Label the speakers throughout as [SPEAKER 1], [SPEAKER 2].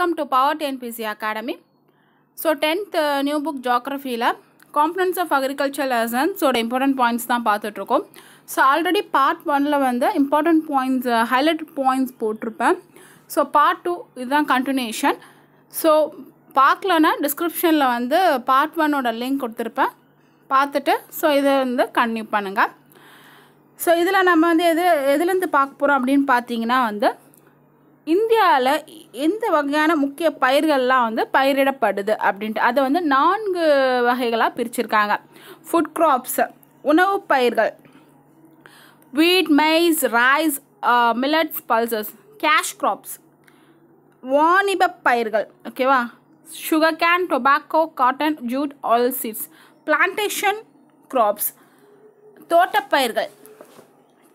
[SPEAKER 1] Welcome to power TNPSC academy so tenth new book ஜாக்ரஃபியில் components of agriculture லெசன்ஸோட important points தான் பார்த்துட்ருக்கோம் so already part ஒனில் வந்து இம்பார்ட்டன்ட் பாயிண்ட்ஸ் ஹைலைட் பாயிண்ட்ஸ் போட்டிருப்பேன் ஸோ பார்ட் டூ இதுதான் கண்டினியூஷன் ஸோ பார்க்கலன்னா டிஸ்கிரிப்ஷனில் வந்து பார்ட் ஒன்னோட லிங்க் கொடுத்துருப்பேன் பார்த்துட்டு ஸோ இதை வந்து கன்டினியூ பண்ணுங்கள் ஸோ இதில் நம்ம வந்து எது எதுலேருந்து பார்க்க போகிறோம் அப்படின்னு பார்த்தீங்கன்னா வந்து இந்தியாவில் எந்த வகையான முக்கிய பயிர்கள்லாம் வந்து பயிரிடப்படுது அப்படின்ட்டு அதை வந்து நான்கு வகைகளாக பிரிச்சிருக்காங்க ஃபுட் க்ராப்ஸ் உணவு பயிர்கள் wheat maize rice millets pulses cash crops வாணிப பயிர்கள் ஓகேவா sugarcane tobacco cotton jute oil seeds plantation crops தோட்டப்பயிர்கள்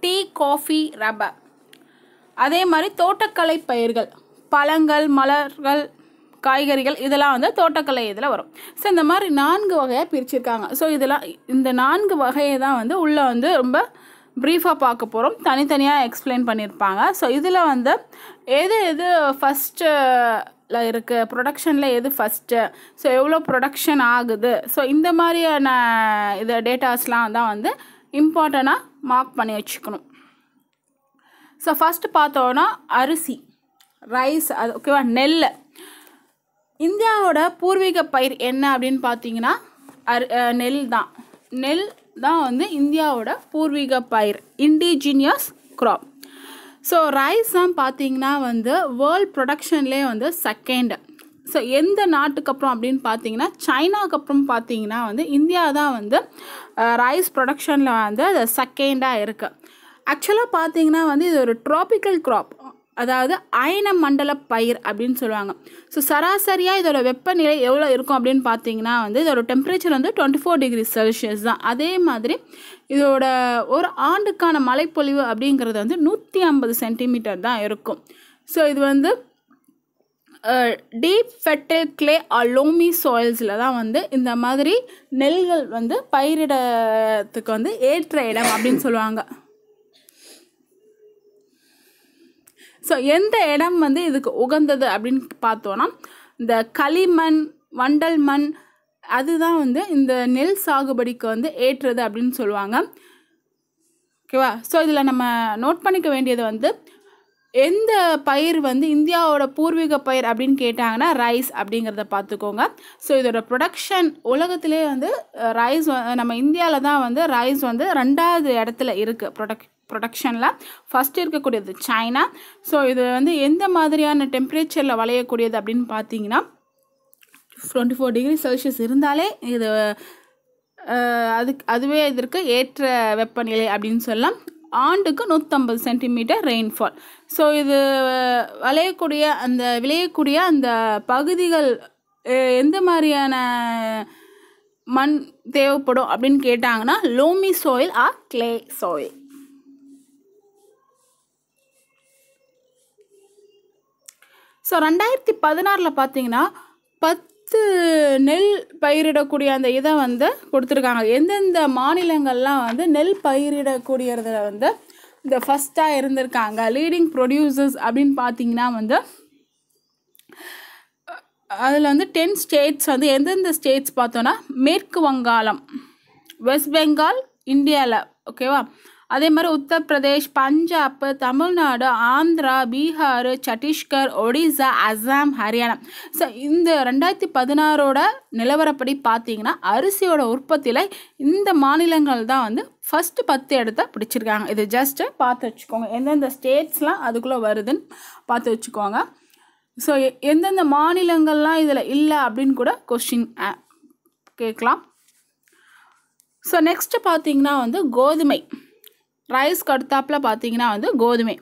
[SPEAKER 1] டீ காஃபி ரப்பர் அதே மாதிரி தோட்டக்கலை பயிர்கள் பழங்கள் மலர்கள் காய்கறிகள் இதெல்லாம் வந்து தோட்டக்கலை இதில் வரும் ஸோ இந்த மாதிரி நான்கு வகையாக பிரிச்சிருக்காங்க ஸோ இதெல்லாம் இந்த நான்கு வகையை தான் வந்து உள்ளே வந்து ரொம்ப ப்ரீஃபாக பார்க்க போகிறோம் தனித்தனியாக எக்ஸ்பிளைன் பண்ணியிருப்பாங்க ஸோ இதில் வந்து எது எது ஃபஸ்ட்டு இருக்குது ப்ரொடக்ஷனில் எது ஃபஸ்ட்டு ஸோ எவ்வளோ ப்ரொடக்ஷன் ஆகுது ஸோ இந்த மாதிரியான இது டேட்டாஸ்லாம் தான் வந்து இம்பார்ட்டண்ட்டாக மார்க் பண்ணி வச்சுக்கணும் ஸோ ஃபஸ்ட்டு பார்த்தோன்னா அரிசி ரைஸ் அது ஓகேவா நெல் இந்தியாவோட பூர்வீக பயிர் என்ன அப்படின்னு பார்த்தீங்கன்னா அரு நெல் தான் நெல் தான் வந்து இந்தியாவோட பூர்வீக பயிர் இண்டிஜினியஸ் க்ராப் ஸோ ரைஸ் தான் பார்த்தீங்கன்னா வந்து வேர்ல்ட் ப்ரொடக்ஷன்லேயே வந்து செகண்ட் ஸோ எந்த நாட்டுக்கு அப்புறம் அப்படின்னு பார்த்தீங்கன்னா சைனாவுக்கு அப்புறம் பார்த்தீங்கன்னா வந்து இந்தியா தான் வந்து ரைஸ் ப்ரொடக்ஷனில் வந்து அது செகண்டாக இருக்குது ஆக்சுவலாக பார்த்தீங்கன்னா வந்து இது ஒரு ட்ராபிக்கல் க்ராப் அதாவது அயன மண்டல பயிர் அப்படின்னு சொல்லுவாங்க ஸோ சராசரியாக இதோட வெப்பநிலை எவ்வளோ இருக்கும் அப்படின்னு பார்த்தீங்கன்னா வந்து இதோட டெம்பரேச்சர் வந்து டுவெண்ட்டி ஃபோர் டிகிரி செல்சியஸ் தான் அதே மாதிரி இதோட ஒரு ஆண்டுக்கான மழைப்பொழிவு அப்படிங்கிறது வந்து நூற்றி ஐம்பது சென்டிமீட்டர் தான் இருக்கும் ஸோ இது வந்து டீப் ஃபெட்டில் கிளே அலோமி சாயில்ஸில் தான் வந்து இந்த மாதிரி நெல்கள் வந்து பயிரிடத்துக்கு வந்து ஏற்ற இடம் அப்படின்னு சொல்லுவாங்க ஸோ எந்த இடம் வந்து இதுக்கு உகந்தது அப்படின்னு பார்த்தோன்னா இந்த களிமண் வண்டல் மண் அதுதான் வந்து இந்த நெல் சாகுபடிக்கு வந்து ஏற்றது அப்படின்னு சொல்லுவாங்க ஓகேவா ஸோ இதில் நம்ம நோட் பண்ணிக்க வேண்டியது வந்து எந்த பயிர் வந்து இந்தியாவோட பூர்வீக பயிர் அப்படின்னு கேட்டாங்கன்னா ரைஸ் அப்படிங்கிறத பார்த்துக்கோங்க ஸோ இதோட ப்ரொடக்ஷன் உலகத்திலே வந்து ரைஸ் நம்ம இந்தியாவில் தான் வந்து ரைஸ் வந்து ரெண்டாவது இடத்துல இருக்குது ப்ரொடக் ப்ரொடக்ஷனில் ஃபஸ்ட்டு இருக்கக்கூடியது சைனா ஸோ இது வந்து எந்த மாதிரியான டெம்பரேச்சரில் வளையக்கூடியது அப்படின்னு பார்த்தீங்கன்னா டுவெண்ட்டி ஃபோர் டிகிரி செல்சியஸ் இருந்தாலே இது அதுக்கு அதுவே இதற்கு ஏற்ற வெப்பநிலை அப்படின்னு சொல்லலாம் ஆண்டுக்கு நூற்றம்பது சென்டிமீட்டர் ரெயின்ஃபால் ஸோ இது வளையக்கூடிய அந்த விளையக்கூடிய அந்த பகுதிகள் எந்த மாதிரியான மண் தேவைப்படும் அப்படின்னு கேட்டாங்கன்னா loamy soil or clay soil so ரெண்டாயிரத்தி பதினாறில் பார்த்தீங்கன்னா பத்து நெல் பயிரிடக்கூடிய அந்த இதை வந்து கொடுத்துருக்காங்க எந்தெந்த மாநிலங்கள்லாம் வந்து நெல் பயிரிடக்கூடியதில் வந்து இந்த ஃபஸ்ட்டாக இருந்திருக்காங்க லீடிங் ப்ரொடியூசர்ஸ் அப்படின்னு பார்த்தீங்கன்னா வந்து அதில் வந்து டென் ஸ்டேட்ஸ் வந்து எந்தெந்த ஸ்டேட்ஸ் பார்த்தோன்னா மேற்கு வங்காளம் வெஸ்ட் பெங்கால் இந்தியாவில் ஓகேவா அதே மாதிரி உத்தரப்பிரதேஷ் பஞ்சாப் தமிழ்நாடு ஆந்திரா பீகார் சத்தீஸ்கர் ஒடிசா அசாம் ஹரியானா ஸோ இந்த ரெண்டாயிரத்தி பதினாறோட நிலவரப்படி பார்த்தீங்கன்னா அரிசியோட உற்பத்தியில் இந்த மாநிலங்கள் தான் வந்து ஃபஸ்ட்டு பத்து இடத்த பிடிச்சிருக்காங்க இது ஜஸ்ட்டு பார்த்து வச்சுக்கோங்க எந்தெந்த ஸ்டேட்ஸ்லாம் அதுக்குள்ளே வருதுன்னு பார்த்து வச்சுக்கோங்க ஸோ எந்தெந்த மாநிலங்கள்லாம் இதில் இல்லை அப்படின்னு கூட கொஷின் கேட்கலாம் ஸோ நெக்ஸ்ட்டு பார்த்தீங்கன்னா வந்து கோதுமை ரைஸ்க்கு அடுத்தாப்பில் பார்த்திங்கன்னா வந்து கோதுமை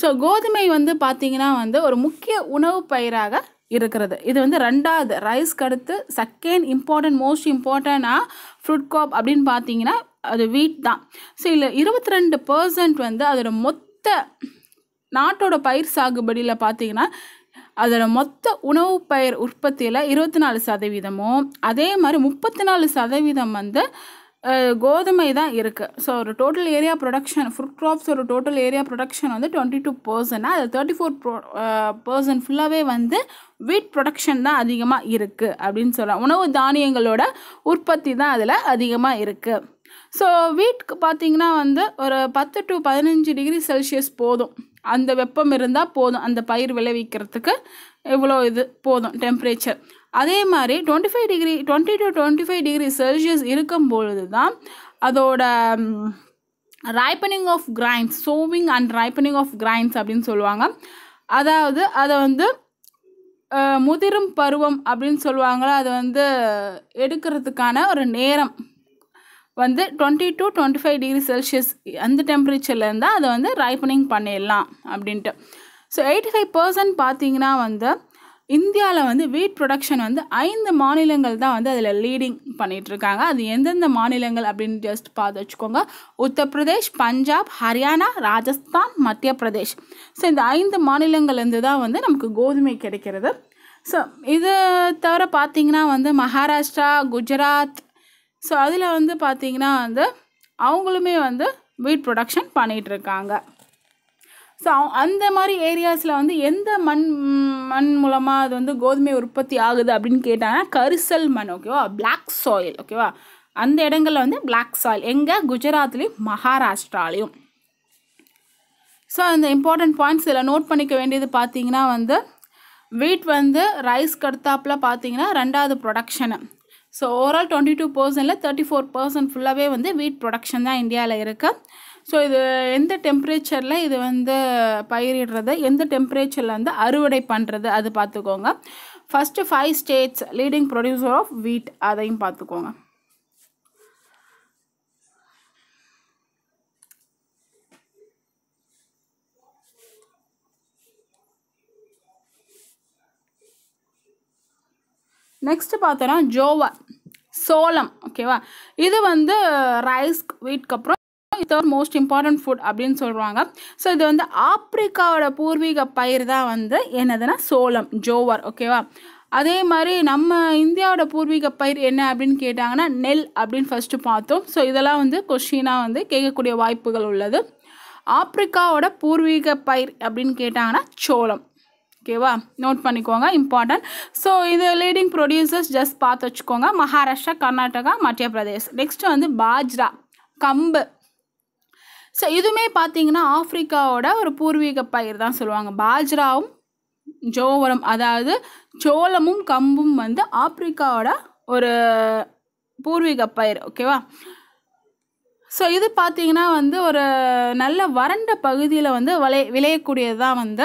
[SPEAKER 1] ஸோ கோதுமை வந்து பார்த்திங்கன்னா வந்து ஒரு முக்கிய உணவு பயிராக இருக்கிறது இது வந்து ரெண்டாவது ரைஸ்க்கு அடுத்து செகண்ட் இம்பார்ட்டன்ட் மோஸ்ட் இம்பார்ட்டண்ட்டாக ஃப்ரூட் கோப் அப்படின்னு பார்த்தீங்கன்னா அது வீட் தான் ஸோ இல்லை இருபத்தி ரெண்டு பர்சன்ட் வந்து அதோட மொத்த நாட்டோட பயிர் சாகுபடியில் பார்த்தீங்கன்னா அதோட மொத்த உணவு பயிர் உற்பத்தியில் இருபத்தி நாலு சதவீதமும் அதே மாதிரி முப்பத்தி நாலு சதவீதம் வந்து கோதுமை தான் இருக்குது ஸோ ஒரு total area production fruit crops ஒரு டோட்டல் ஏரியா ப்ரொடக்ஷன் வந்து டுவெண்ட்டி டூ பர்சன்ட்னா அது தேர்ட்டி ஃபோர் ப்ரோ பர்சன்ட் ஃபுல்லாகவே வந்து வீட் ப்ரொடக்ஷன் தான் அதிகமாக இருக்குது அப்படின்னு சொல்லலாம் உணவு தானியங்களோட உற்பத்தி தான் அதில் அதிகமாக இருக்குது ஸோ வீட்டுக்கு பார்த்திங்கன்னா வந்து ஒரு பத்து டு பதினஞ்சு டிகிரி செல்சியஸ் போதும் அந்த வெப்பம் இருந்தால் போதும் அந்த பயிர் விளைவிக்கிறதுக்கு இவ்வளோ இது போதும் டெம்ப்ரேச்சர் அதே மாதிரி twenty five degree twenty to twenty five degree Celsius இருக்கும் பொழுது தான் அதோட ripening of grains sowing and ripening of grains அப்படின்னு சொல்லுவாங்க அதாவது அதை வந்து முதிரும் பருவம் அப்படின்னு சொல்லுவாங்களோ அது வந்து எடுக்கிறதுக்கான ஒரு நேரம் வந்து twenty to twenty five degree Celsius அந்த டெம்பரேச்சரில் இருந்தால் அதை வந்து ரைப்பனிங் பண்ணிடலாம் அப்படின்ட்டு ஸோ எயிட்டி ஃபைவ் பர்சன்ட் பார்த்தீங்கன்னா வந்து இந்தியாவில் வந்து வீட் ப்ரொடக்ஷன் வந்து ஐந்து மாநிலங்கள் தான் வந்து அதில் லீடிங் பண்ணிகிட்ருக்காங்க அது எந்தெந்த மாநிலங்கள் அப்படின்னு ஜஸ்ட் பார்த்து வச்சுக்கோங்க உத்தரப்பிரதேஷ் பஞ்சாப் ஹரியானா ராஜஸ்தான் மத்திய பிரதேஷ் ஸோ இந்த ஐந்து மாநிலங்கள்லேருந்து தான் வந்து நமக்கு கோதுமை கிடைக்கிறது ஸோ இது தவிர பார்த்திங்கன்னா வந்து மகாராஷ்டிரா குஜராத் ஸோ அதில் வந்து பார்த்திங்கன்னா வந்து அவங்களுமே வந்து வீட் ப்ரொடக்ஷன் பண்ணிகிட்ருக்காங்க ஸோ அந்த மாதிரி ஏரியாஸில் வந்து எந்த மண் மண் மூலமாக அது வந்து கோதுமை உற்பத்தி ஆகுது அப்படின்னு கேட்டாங்கன்னா கரிசல் மண் ஓகேவா பிளாக் சாயில் ஓகேவா அந்த இடங்களில் வந்து பிளாக் சாயில் எங்கே குஜராத்லேயும் மகாராஷ்டிராலையும் ஸோ அந்த இம்பார்ட்டண்ட் பாயிண்ட்ஸ் இதில் நோட் பண்ணிக்க வேண்டியது பார்த்தீங்கன்னா வந்து வீட் வந்து ரைஸ் கடுத்தாப்பில் பார்த்தீங்கன்னா ரெண்டாவது ப்ரொடக்ஷனு ஸோ ஓவரால் டுவெண்ட்டி டூ பர்சன்டில் தேர்ட்டி ஃபோர் பர்சன்ட் ஃபுல்லாகவே வந்து வீட் ப்ரொடக்ஷன் தான் இந்தியாவில் இருக்குது ஸோ இது எந்த டெம்பரேச்சரில் இது வந்து பயிரிடுறது எந்த டெம்பரேச்சரில் வந்து அறுவடை பண்ணுறது அது பார்த்துக்கோங்க first five states leading producer of wheat அதையும் பார்த்துக்கோங்க நெக்ஸ்ட்டு பார்த்தோன்னா ஜோவா சோளம் ஓகேவா இது வந்து ரைஸ் வீட்டுக்கு அப்புறம் இதோட மோஸ்ட் இம்பார்ட்டன்ட் ஃபுட் அப்படின்னு சொல்கிறாங்க ஸோ இது வந்து ஆப்பிரிக்காவோட பூர்வீக பயிர் தான் வந்து என்னதுன்னா சோளம் ஜோவர் ஓகேவா அதே மாதிரி நம்ம இந்தியாவோட பூர்வீக பயிர் என்ன அப்படின்னு கேட்டாங்கன்னா நெல் அப்படின்னு ஃபஸ்ட்டு பார்த்தோம் ஸோ இதெல்லாம் வந்து கொஷினாக வந்து கேட்கக்கூடிய வாய்ப்புகள் உள்ளது ஆப்பிரிக்காவோட பூர்வீக பயிர் அப்படின்னு கேட்டாங்கன்னா சோளம் ஓகேவா நோட் பண்ணிக்கோங்க இம்பார்ட்டன்ட் ஸோ இது லீடிங் ப்ரொடியூசர்ஸ் ஜஸ்ட் பார்த்து வச்சுக்கோங்க மகாராஷ்டிரா கர்நாடகா மத்திய பிரதேஷ் நெக்ஸ்ட்டு வந்து பாஜ்ரா கம்பு ஸோ இதுவுமே பார்த்தீங்கன்னா ஆப்ரிக்காவோட ஒரு பூர்வீக பயிர் தான் சொல்லுவாங்க பாஜ்ராவும் ஜோவரம் அதாவது சோளமும் கம்பும் வந்து ஆப்ரிக்காவோட ஒரு பூர்வீக பயிர் ஓகேவா ஸோ இது பார்த்தீங்கன்னா வந்து ஒரு நல்ல வறண்ட பகுதியில் வந்து விளை விளையக்கூடியது தான் வந்து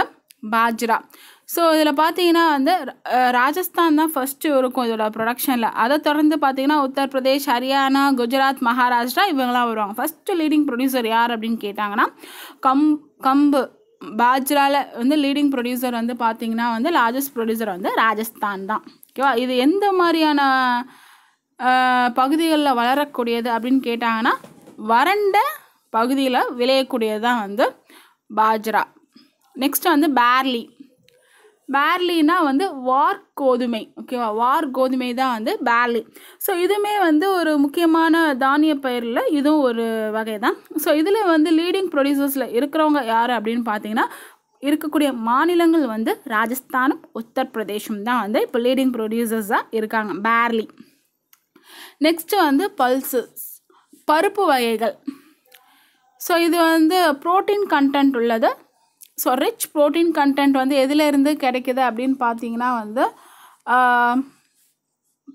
[SPEAKER 1] பாஜ்ரா ஸோ இதில் பார்த்தீங்கன்னா வந்து ராஜஸ்தான் தான் ஃபஸ்ட்டு இருக்கும் இதோட ப்ரொடக்ஷனில் அதை தொடர்ந்து பார்த்தீங்கன்னா உத்தரப்பிரதேஷ் ஹரியானா குஜராத் மகாராஷ்டிரா இவங்கெல்லாம் வருவாங்க ஃபஸ்ட்டு லீடிங் ப்ரொடியூசர் யார் அப்படின்னு கேட்டாங்கன்னா கம் கம்பு பாஜ்ராவில் வந்து லீடிங் ப்ரொடியூசர் வந்து பார்த்தீங்கன்னா வந்து லார்ஜஸ்ட் ப்ரொடியூசர் வந்து ராஜஸ்தான் தான் ஓகேவா இது எந்த மாதிரியான பகுதிகளில் வளரக்கூடியது அப்படின்னு கேட்டாங்கன்னா வறண்ட பகுதியில் விளையக்கூடியது தான் வந்து பாஜ்ரா நெக்ஸ்ட் வந்து பேர்லி பேர்லினா வந்து வார் கோதுமை ஓகேவா வார் கோதுமை தான் வந்து பேர்லி ஸோ இதுவுமே வந்து ஒரு முக்கியமான தானிய பயிரில் இதுவும் ஒரு வகை தான் ஸோ இதில் வந்து லீடிங் ப்ரொடியூசர்ஸில் இருக்கிறவங்க யார் அப்படின்னு பார்த்தீங்கன்னா இருக்கக்கூடிய மாநிலங்கள் வந்து ராஜஸ்தானும் உத்தரப்பிரதேஷும் தான் வந்து இப்போ லீடிங் ப்ரொடியூசர்ஸாக இருக்காங்க பேர்லி நெக்ஸ்ட்டு வந்து பல்ஸு பருப்பு வகைகள் ஸோ இது வந்து ப்ரோட்டீன் கண்டென்ட் உள்ளது ஸோ ரிச் ப்ரோட்டீன் கண்டென்ட் வந்து எதிலிருந்து கிடைக்கிது அப்படின்னு பார்த்தீங்கன்னா வந்து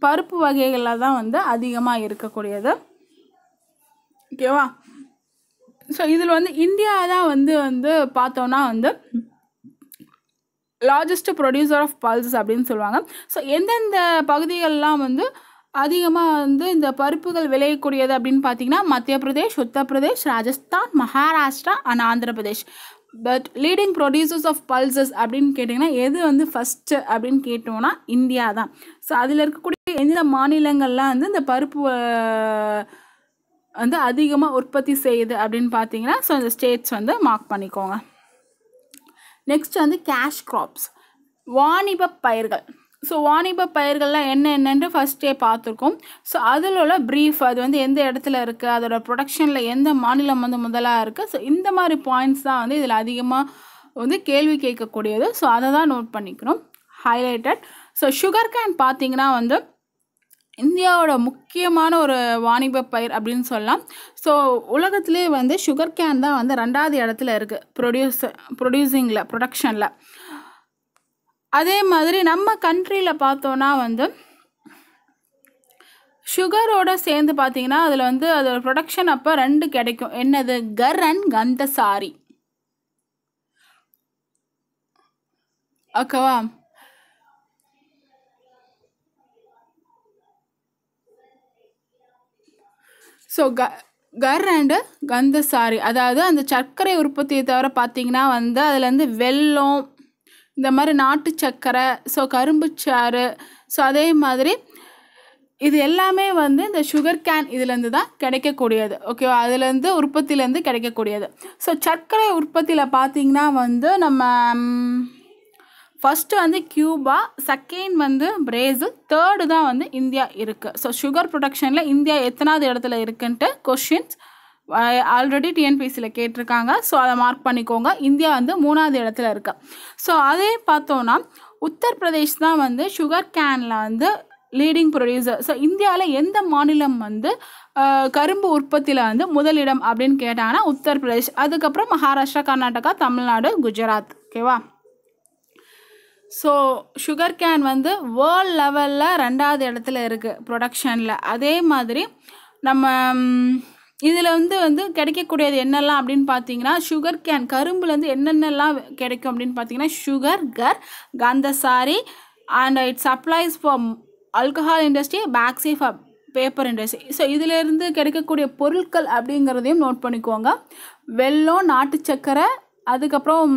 [SPEAKER 1] பருப்பு வகைகளில் தான் வந்து அதிகமாக இருக்கக்கூடியது ஓகேவா ஸோ இதில் வந்து இந்தியா தான் வந்து வந்து பார்த்தோன்னா வந்து லார்ஜஸ்ட் ப்ரொடியூசர் ஆஃப் பல்சஸ் அப்படின்னு சொல்லுவாங்க ஸோ எந்தெந்த பகுதிகள்லாம் வந்து அதிகமாக வந்து இந்த பருப்புகள் விளையக்கூடியது அப்படின்னு பார்த்தீங்கன்னா Madhya Pradesh Uttar Pradesh Rajasthan Maharashtra and Andhra Pradesh but leading producers of pulses அப்படின்னு கேட்டிங்கன்னா எது வந்து ஃபஸ்ட்டு அப்படின்னு கேட்டோம்னா இந்தியா தான் ஸோ அதில் இருக்கக்கூடிய எந்த மாநிலங்கள்லாம் வந்து இந்த பருப்பு வந்து அதிகமாக உற்பத்தி செய்யுது அப்படின்னு பார்த்தீங்கன்னா ஸோ இந்த ஸ்டேட்ஸ் வந்து மார்க் பண்ணிக்கோங்க நெக்ஸ்ட் வந்து கேஷ் க்ராப்ஸ் வாணிப பயிர்கள் ஸோ வாணிப பயிர்கள்லாம் என்ன என்னென்று ஃபஸ்ட்டே பார்த்துருக்கோம் ஸோ அதில் உள்ள ப்ரீஃப் அது வந்து எந்த இடத்துல இருக்குது அதோட ப்ரொடக்ஷனில் எந்த மாநிலம் வந்து முதலாக இருக்குது ஸோ இந்த மாதிரி பாயிண்ட்ஸ் தான் வந்து இதில் அதிகமாக வந்து கேள்வி கேட்கக்கூடியது ஸோ அதை தான் நோட் பண்ணிக்கிறோம் ஹைலைட்டட் ஸோ சுகர் கேன் பார்த்திங்கன்னா வந்து இந்தியாவோட முக்கியமான ஒரு வாணிப பயிர் அப்படின்னு சொல்லலாம் ஸோ உலகத்துலேயே வந்து சுகர் கேன் தான் வந்து ரெண்டாவது இடத்துல இருக்குது ப்ரொடியூஸ் ப்ரொடியூசிங்கில் ப்ரொடக்ஷனில் அதே மாதிரி நம்ம கண்ட்ரியில் பார்த்தோன்னா வந்து சுகரோடு சேர்ந்து பார்த்தீங்கன்னா அதில் வந்து அதோட ப்ரொடக்ஷன் அப்போ ரெண்டு கிடைக்கும் என்னது கர் அண்ட் சாரி ஓகேவா ஸோ க கர் அண்டு கந்த சாரி அதாவது அந்த சர்க்கரை உற்பத்தியை தவிர பார்த்தீங்கன்னா வந்து அதுலேருந்து வெல்லம் இந்த மாதிரி நாட்டு சர்க்கரை ஸோ கரும்பு சாறு ஸோ அதே மாதிரி இது எல்லாமே வந்து இந்த சுகர் கேன் இதுலேருந்து தான் கிடைக்கக்கூடியது ஓகேவா அதுலேருந்து உற்பத்தியிலேருந்து கிடைக்கக்கூடியது ஸோ சர்க்கரை உற்பத்தியில் பார்த்திங்கன்னா வந்து நம்ம ஃபஸ்ட்டு வந்து கியூபா செகண்ட் வந்து பிரேசில் தேர்டு தான் வந்து இந்தியா இருக்குது ஸோ சுகர் ப்ரொடக்ஷனில் இந்தியா எத்தனாவது இடத்துல இருக்குன்ட்டு கொஷின்ஸ் ஆல்ரெடி டிஎன்பிசியில் கேட்டிருக்காங்க ஸோ அதை மார்க் பண்ணிக்கோங்க இந்தியா வந்து மூணாவது இடத்துல இருக்குது ஸோ அதே பார்த்தோன்னா உத்தரப்பிரதேஷ் தான் வந்து சுகர் கேனில் வந்து லீடிங் ப்ரொடியூசர் ஸோ இந்தியாவில் எந்த மாநிலம் வந்து கரும்பு உற்பத்தியில் வந்து முதலிடம் அப்படின்னு கேட்டாங்கன்னா உத்தரப்பிரதேஷ் அதுக்கப்புறம் மகாராஷ்டிரா கர்நாடகா தமிழ்நாடு குஜராத் ஓகேவா ஸோ சுகர் கேன் வந்து வேர்ல்ட் லெவலில் ரெண்டாவது இடத்துல இருக்குது ப்ரொடக்ஷனில் அதே மாதிரி நம்ம இதில் வந்து வந்து கிடைக்கக்கூடியது என்னெல்லாம் அப்படின்னு பார்த்தீங்கன்னா சுகர் கேன் கரும்புலேருந்து என்னென்னலாம் கிடைக்கும் அப்படின்னு பார்த்தீங்கன்னா sugar gur khandsari and it supplies for alcohol industry bagasse for paper industry so இதிலிருந்து கிடைக்கக்கூடிய பொருட்கள் அப்படிங்கிறதையும் நோட் பண்ணிக்கோங்க வெள்ளம் நாட்டு சக்கரை அதுக்கப்புறம்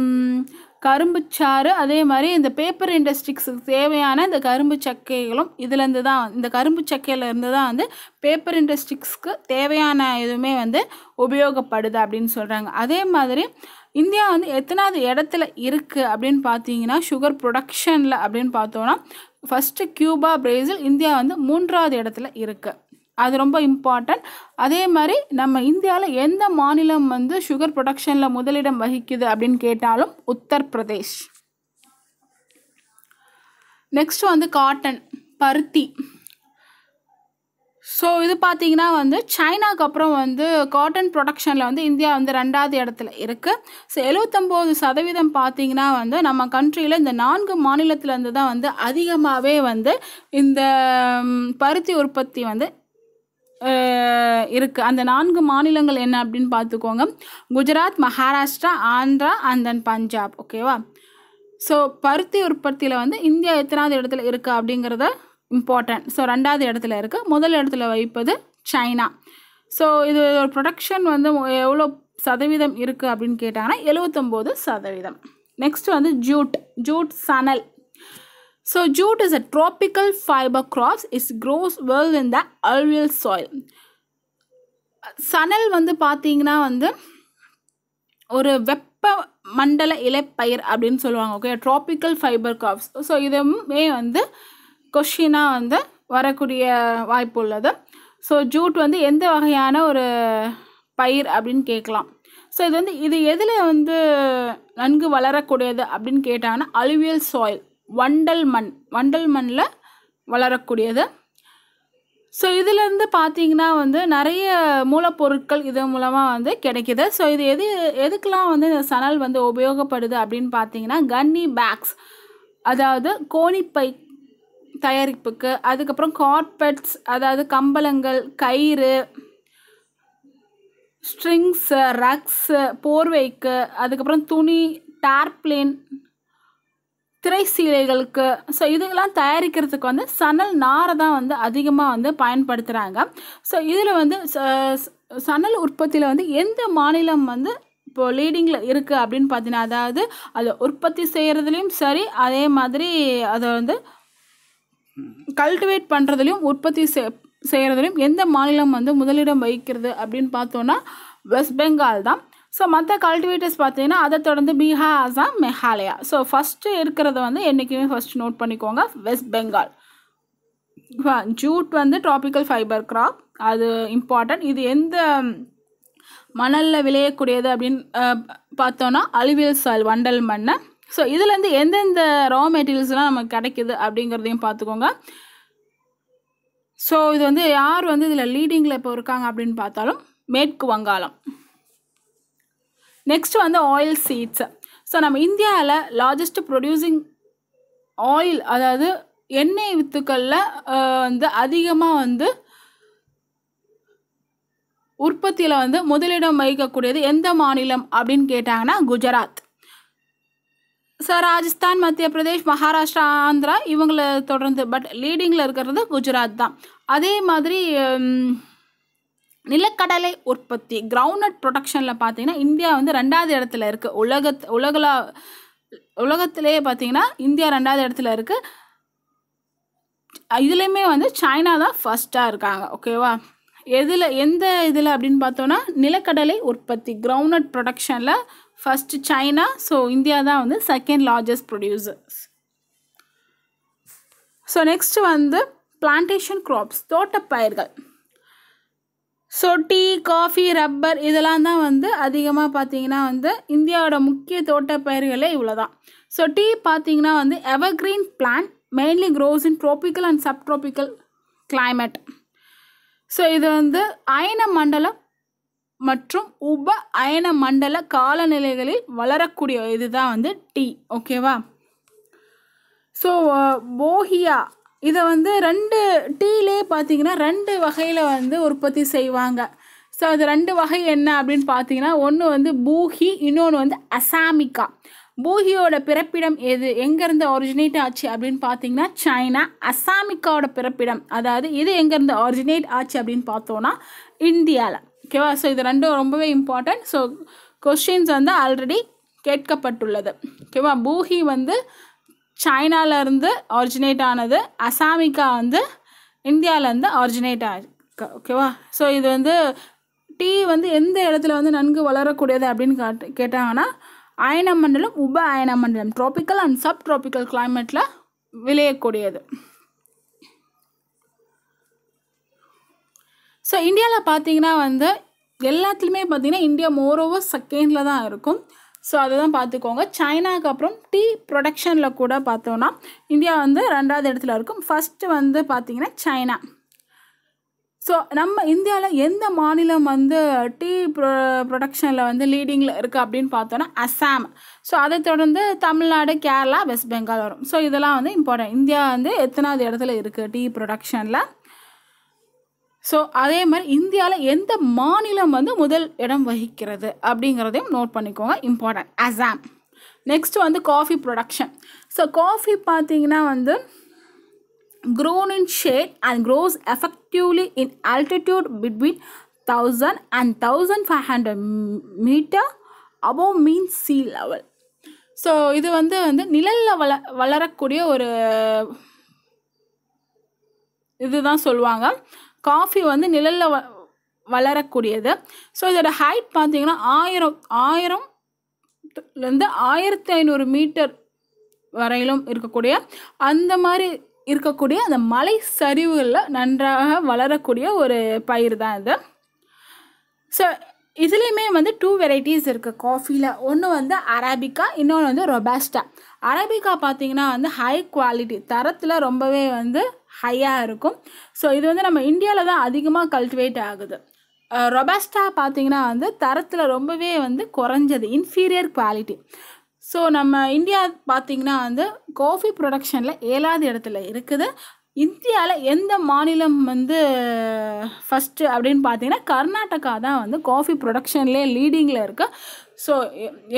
[SPEAKER 1] கரும்பு சாறு அதே மாதிரி இந்த பேப்பர் இண்டஸ்ட்ரிக்ஸுக்கு தேவையான இந்த கரும்பு சக்கைகளும் இதுலேருந்து தான் இந்த கரும்பு சக்கையிலேருந்து தான் வந்து பேப்பர் இண்டஸ்ட்ரிக்ஸ்க்கு தேவையான இதுவுமே வந்து உபயோகப்படுது அப்படின்னு சொல்கிறாங்க அதே மாதிரி இந்தியா வந்து எத்தனாவது இடத்துல இருக்குது அப்படின்னு பார்த்தீங்கன்னா சுகர் ப்ரொடக்ஷனில் அப்படின்னு பார்த்தோன்னா ஃபஸ்ட்டு கியூபா பிரேசில் இந்தியா வந்து மூன்றாவது இடத்துல இருக்குது அது ரொம்ப இம்பார்ட்டன்ட் அதே மாதிரி நம்ம இந்தியாவில் எந்த மாநிலம் வந்து சுகர் ப்ரொடக்ஷனில் முதலிடம் வகிக்குது அப்படின்னு கேட்டாலும் உத்தரப்பிரதேஷ் நெக்ஸ்ட் வந்து காட்டன் பருத்தி ஸோ இது பார்த்தீங்கன்னா வந்து சைனாவுக்கு அப்புறம் வந்து காட்டன் ப்ரொடக்ஷனில் வந்து இந்தியா வந்து ரெண்டாவது இடத்துல இருக்குது ஸோ எழுவத்தொம்போது சதவீதம் பார்த்தீங்கன்னா வந்து நம்ம கண்ட்ரியில் இந்த நான்கு மாநிலத்திலேருந்து தான் வந்து அதிகமாகவே வந்து இந்த பருத்தி உற்பத்தி வந்து இருக்குது அந்த நான்கு மாநிலங்கள் என்ன அப்படின்னு பார்த்துக்கோங்க குஜராத் மகாராஷ்டிரா ஆந்திரா அண்ட் தென் பஞ்சாப் ஓகேவா ஸோ பருத்தி உற்பத்தியில் வந்து இந்தியா எத்தனாவது இடத்துல இருக்குது அப்படிங்கிறத இம்பார்ட்டன்ட் ஸோ ரெண்டாவது இடத்துல இருக்குது முதல் இடத்துல வைப்பது சைனா ஸோ இது ஒரு ப்ரொடக்ஷன் வந்து எவ்வளோ சதவீதம் இருக்குது அப்படின்னு கேட்டாங்கன்னா எழுவத்தொம்போது சதவீதம் நெக்ஸ்ட் வந்து ஜூட் ஜூட் சனல் So jute is a tropical fiber crops It grows well in the alluvial soil. சணல் வந்து பார்த்தீங்கன்னா வந்து ஒரு வெப்ப மண்டல இலைப்பயிர் அப்படின்னு சொல்லுவாங்க okay tropical fibre crops so இதுவுமே வந்து கொஷினாக வந்து வரக்கூடிய வாய்ப்பு உள்ளது ஸோ ஜூட் வந்து எந்த வகையான ஒரு பயிர் அப்படின்னு கேட்கலாம் ஸோ இது வந்து இது எதில் வந்து நன்கு வளரக்கூடியது அப்படின்னு கேட்டாங்கன்னா அலுவியல் சாயில் வண்டல் மண் வண்டல் மண்ணில் வளரக்கூடியது ஸோ இதிலேருந்து பார்த்தீங்கன்னா வந்து நிறைய மூலப்பொருட்கள் இது மூலமாக வந்து கிடைக்கிது ஸோ இது எது எதுக்கெலாம் வந்து இந்த சணல் வந்து உபயோகப்படுது அப்படின்னு பார்த்தீங்கன்னா கன்னி பேக்ஸ் அதாவது கோணிப்பை தயாரிப்புக்கு அதுக்கப்புறம் கார்பெட்ஸ் அதாவது கம்பளங்கள் கயிறு ஸ்ட்ரிங்ஸு ரக்ஸு போர்வைக்கு அதுக்கப்புறம் துணி டார்ப்ளின் திரை சீலைகளுக்கு ஸோ இதுங்கெல்லாம் தயாரிக்கிறதுக்கு வந்து சணல் நாரை தான் வந்து அதிகமாக வந்து பயன்படுத்துகிறாங்க ஸோ இதில் வந்து சணல் உற்பத்தியில் வந்து எந்த மாநிலம் வந்து இப்போது லீடிங்கில் இருக்குது அப்படின்னு பார்த்தீங்கன்னா அதாவது அதை உற்பத்தி செய்கிறதுலையும் சரி அதே மாதிரி அதை வந்து கல்டிவேட் பண்ணுறதுலையும் உற்பத்தி செய்கிறதுலையும் எந்த மாநிலம் வந்து முதலிடம் வகிக்கிறது அப்படின்னு பார்த்தோன்னா வெஸ்ட் பெங்கால் தான் ஸோ மற்ற கல்டிவேட்டர்ஸ் பார்த்தீங்கன்னா அதை தொடர்ந்து பீகார் அசாம் மெஹாலயா ஸோ ஃபஸ்ட்டு இருக்கிறத வந்து என்றைக்குமே ஃபஸ்ட் நோட் பண்ணிக்கோங்க வெஸ்ட் பெங்கால் ஜூட் வந்து ட்ராபிக்கல் ஃபைபர் கிராப் அது இம்பார்ட்டன்ட் இது எந்த மணலில் விளையக்கூடியது அப்படின்னு பார்த்தோன்னா அலுவியல் சால் வண்டல் மண்ணை ஸோ இதுலேருந்து எந்தெந்த ரா மெட்டீரியல்ஸ்லாம் நமக்கு கிடைக்கிது அப்படிங்கிறதையும் பார்த்துக்கோங்க ஸோ இது வந்து யார் வந்து இதில் லீடிங்கில் இப்போ இருக்காங்க அப்படின்னு பார்த்தாலும் மேற்கு வங்காளம் நெக்ஸ்ட் வந்து ஆயில் சீட்ஸ் ஸோ நம்ம இந்தியாவில் லார்ஜஸ்ட் ப்ரொடியூசிங் ஆயில் அதாவது எண்ணெய் வித்துக்களில் வந்து அதிகமாக வந்து உற்பத்தியில் வந்து முதலிடம் வகிக்கக்கூடியது எந்த மாநிலம் அப்படின்னு கேட்டாங்கன்னா குஜராத் ஸோ ராஜஸ்தான் மத்திய பிரதேஷ் மகாராஷ்டிரா ஆந்திரா இவங்களை தொடர்ந்து பட் லீடிங்கில் இருக்கிறது குஜராத் தான் அதே மாதிரி நிலக்கடலை உற்பத்தி கிரவுண்ட்நட் ப்ரொடக்ஷனில் பார்த்தீங்கன்னா இந்தியா வந்து ரெண்டாவது இடத்துல இருக்குது உலகத் உலகளா உலகத்திலேயே பார்த்தீங்கன்னா இந்தியா ரெண்டாவது இடத்துல இருக்குது இதுலேயுமே வந்து சைனா தான் ஃபஸ்ட்டாக இருக்காங்க ஓகேவா எதில் எந்த இதில் அப்படின்னு பார்த்தோன்னா நிலக்கடலை உற்பத்தி கிரவுண்ட்நட் ப்ரொடக்ஷனில் ஃபஸ்ட்டு சைனா ஸோ இந்தியா தான் வந்து second largest producers so next வந்து பிளான்டேஷன் க்ராப்ஸ் தோட்டப்பயிர்கள் ஸோ டீ காஃபி ரப்பர் இதெல்லாம் தான் வந்து அதிகமாக பார்த்தீங்கன்னா வந்து இந்தியாவோட முக்கிய தோட்டப்பயிர்களே இவ்வளோ தான் ஸோ டீ பார்த்தீங்கன்னா வந்து evergreen plant mainly grows in tropical and tropical climate so இது வந்து அயன மண்டலம் மற்றும் உப அயன மண்டல காலநிலைகளில் வளரக்கூடிய இதுதான் வந்து டீ ஓகேவா ஸோ போஹியா இதை வந்து ரெண்டு டீலே பார்த்திங்கன்னா ரெண்டு வகையில் வந்து உற்பத்தி செய்வாங்க ஸோ அது ரெண்டு வகை என்ன அப்படின்னு பார்த்தீங்கன்னா ஒன்று வந்து பூஹி இன்னொன்று வந்து அசாமிக்கா பூஹியோட பிறப்பிடம் எது எங்கேருந்து ஒரிஜினேட் ஆச்சு அப்படின்னு பார்த்தீங்கன்னா சைனா அசாமிக்காவோட பிறப்பிடம் அதாவது இது எங்கேருந்து ஒரிஜினேட் ஆச்சு அப்படின்னு பார்த்தோன்னா இந்தியாவில் ஓகேவா ஸோ இது ரெண்டும் ரொம்பவே இம்பார்ட்டன்ட் ஸோ கொஸ்டின்ஸ் வந்து ஆல்ரெடி கேட்கப்பட்டுள்ளது ஓகேவா பூஹி வந்து சைனாவிலேருந்து ஆரிஜினேட் ஆனது அசாமிக்கா வந்து இந்தியாவிலேருந்து ஆரிஜினேட் ஆயிருக்கு ஓகேவா ஸோ இது வந்து டீ வந்து எந்த இடத்துல வந்து நன்கு வளரக்கூடியது அப்படின்னு காட்டு கேட்டாங்கன்னா அயன மண்டலம் உப அயன மண்டலம் ட்ராபிக்கல் அண்ட் சப் ட்ராபிக்கல் கிளைமேட்டில் விளையக்கூடியது ஸோ இந்தியாவில் பார்த்தீங்கன்னா வந்து எல்லாத்துலேயுமே பார்த்தீங்கன்னா இந்தியா மோரோவர் செகண்டில் தான் இருக்கும் ஸோ அதை தான் பார்த்துக்கோங்க சைனாக்கு அப்புறம் டீ ப்ரொடக்ஷனில் கூட பார்த்தோன்னா இந்தியா வந்து ரெண்டாவது இடத்துல இருக்கும் ஃபஸ்ட்டு வந்து பார்த்திங்கன்னா சைனா ஸோ நம்ம இந்தியாவில் எந்த மாநிலம் வந்து டீ ப்ரொ ப்ரொடக்ஷனில் வந்து லீடிங்கில் இருக்குது அப்படின்னு பார்த்தோன்னா அஸ்ஸாம் ஸோ அதை தொடர்ந்து தமிழ்நாடு கேரளா வெஸ்ட் பெங்கால் வரும் ஸோ இதெல்லாம் வந்து இம்பார்ட்டன்ட் இந்தியா வந்து எத்தனாவது இடத்துல இருக்குது டீ ப்ரொடக்ஷனில் ஸோ அதே மாதிரி இந்தியாவில் எந்த மாநிலம் வந்து முதல் இடம் வகிக்கிறது அப்படிங்கிறதையும் நோட் பண்ணிக்கோங்க இம்பார்ட்டன்ட் அசாம் நெக்ஸ்ட் வந்து காஃபி ப்ரொடக்ஷன் ஸோ காஃபி பார்த்தீங்கன்னா வந்து grown in shade and grows effectively in altitude between 1000 and 1500 meter above mean sea level so இது வந்து வந்து நிழலில் வள வளரக்கூடிய ஒரு இதுதான் சொல்லுவாங்க காஃபி வந்து நிழலில் வ வளரக்கூடியது ஸோ இதோட ஹைட் பார்த்தீங்கன்னா ஆயிரம் ஆயிரம் இருந்து ஆயிரத்தி ஐநூறு மீட்டர் வரையிலும் இருக்கக்கூடிய அந்த மாதிரி இருக்கக்கூடிய அந்த மலை சரிவுகளில் நன்றாக வளரக்கூடிய ஒரு பயிர் தான் இது ஸோ இதுலேயுமே வந்து டூ வெரைட்டிஸ் இருக்குது காஃபியில் ஒன்று வந்து அரபிக்கா இன்னொன்று வந்து ரொபாஸ்டா அரபிக்கா பார்த்திங்கன்னா வந்து ஹை குவாலிட்டி தரத்தில் ரொம்பவே வந்து ஹையாக இருக்கும் ஸோ இது வந்து நம்ம இந்தியாவில் தான் அதிகமாக கல்டிவேட் ஆகுது ரொபஸ்டா பார்த்திங்கன்னா வந்து தரத்தில் ரொம்பவே வந்து குறைஞ்சது இன்ஃபீரியர் குவாலிட்டி ஸோ நம்ம இந்தியா பார்த்திங்கன்னா வந்து காஃபி ப்ரொடக்ஷனில் ஏழாவது இடத்துல இருக்குது இந்தியாவில் எந்த மாநிலம் வந்து ஃபஸ்ட்டு அப்படின்னு பார்த்தீங்கன்னா கர்நாடகா தான் வந்து காஃபி ப்ரொடக்ஷன்லேயே லீடிங்கில் இருக்குது ஸோ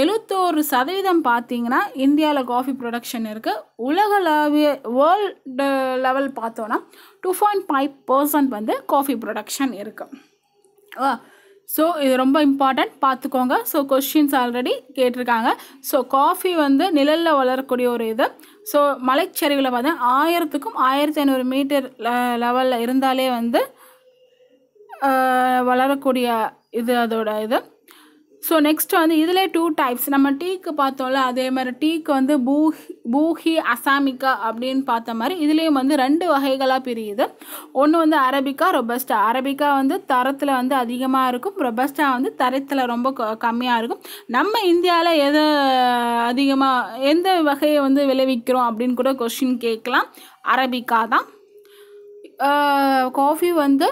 [SPEAKER 1] எழுபத்தோரு சதவீதம் பார்த்தீங்கன்னா இந்தியாவில் காஃபி ப்ரொடக்ஷன் இருக்குது உலகளாவிய வேர்ல்டு லெவல் பார்த்தோன்னா டூ பாயிண்ட் ஃபைவ் பர்சன்ட் வந்து காஃபி ப்ரொடக்ஷன் இருக்குது ஸோ இது ரொம்ப இம்பார்ட்டண்ட் பார்த்துக்கோங்க ஸோ கொஷின்ஸ் ஆல்ரெடி கேட்டிருக்காங்க ஸோ காஃபி வந்து நிழலில் வளரக்கூடிய ஒரு இது ஸோ மலைச்சரிவில் பார்த்தா ஆயிரத்துக்கும் ஆயிரத்தி ஐநூறு மீட்டர் லெவலில் இருந்தாலே வந்து வளரக்கூடிய இது அதோட இது ஸோ நெக்ஸ்ட் வந்து இதில் டூ டைப்ஸ் நம்ம டீக்கு பார்த்தோம்ல அதே மாதிரி டீக்கு வந்து பூஹி பூஹி அசாமிக்கா அப்படின்னு பார்த்த மாதிரி இதுலேயும் வந்து ரெண்டு வகைகளாக பிரியுது ஒன்று வந்து அரபிக்கா ரொபஸ்டா அரபிக்கா வந்து தரத்தில் வந்து அதிகமாக இருக்கும் ரொபஸ்டா வந்து தரத்தில் ரொம்ப கம்மியாக இருக்கும் நம்ம இந்தியாவில் எது அதிகமாக எந்த வகையை வந்து விளைவிக்கிறோம் அப்படின்னு கூட கொஷின் கேட்கலாம் அரபிக்கா தான் காஃபி வந்து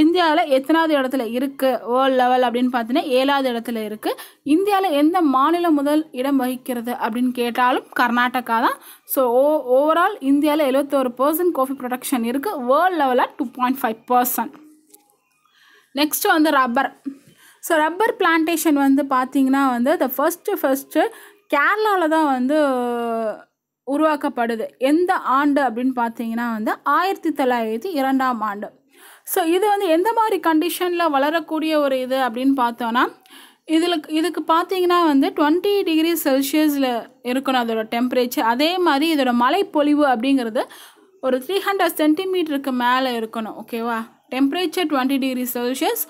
[SPEAKER 1] இந்தியாவில் எத்தனாவது இடத்துல இருக்குது வேர்ல்டு லெவல் அப்படின்னு பார்த்தீங்கன்னா ஏழாவது இடத்துல இருக்குது இந்தியாவில் எந்த மாநிலம் முதல் இடம் வகிக்கிறது அப்படின்னு கேட்டாலும் கர்நாடகா தான் ஸோ ஓ ஓவரால் இந்தியாவில் எழுபத்தோரு பர்சன்ட் காஃபி ப்ரொடக்ஷன் இருக்குது வேர்ல்டு லெவலில் two point five percent next வந்து ரப்பர் ஸோ ரப்பர் பிளான்டேஷன் வந்து பார்த்திங்கன்னா வந்து த ஃபஸ்ட்டு ஃபஸ்ட்டு கேரளாவில் தான் வந்து உருவாக்கப்படுது எந்த ஆண்டு அப்படின்னு பார்த்தீங்கன்னா வந்து ஆயிரத்தி தொள்ளாயிரத்தி இரண்டாம் ஆண்டு ஸோ இது வந்து எந்த மாதிரி கண்டிஷனில் வளரக்கூடிய ஒரு இது அப்படின்னு பார்த்தோன்னா இதில் இதுக்கு பார்த்தீங்கன்னா வந்து டுவெண்ட்டி டிகிரி செல்சியஸில் இருக்கணும் அதோட டெம்பரேச்சர் அதே மாதிரி இதோட மலைப்பொழிவு அப்படிங்கிறது ஒரு த்ரீ ஹண்ட்ரட் சென்டிமீட்டருக்கு மேலே இருக்கணும் ஓகேவா temperature twenty degree Celsius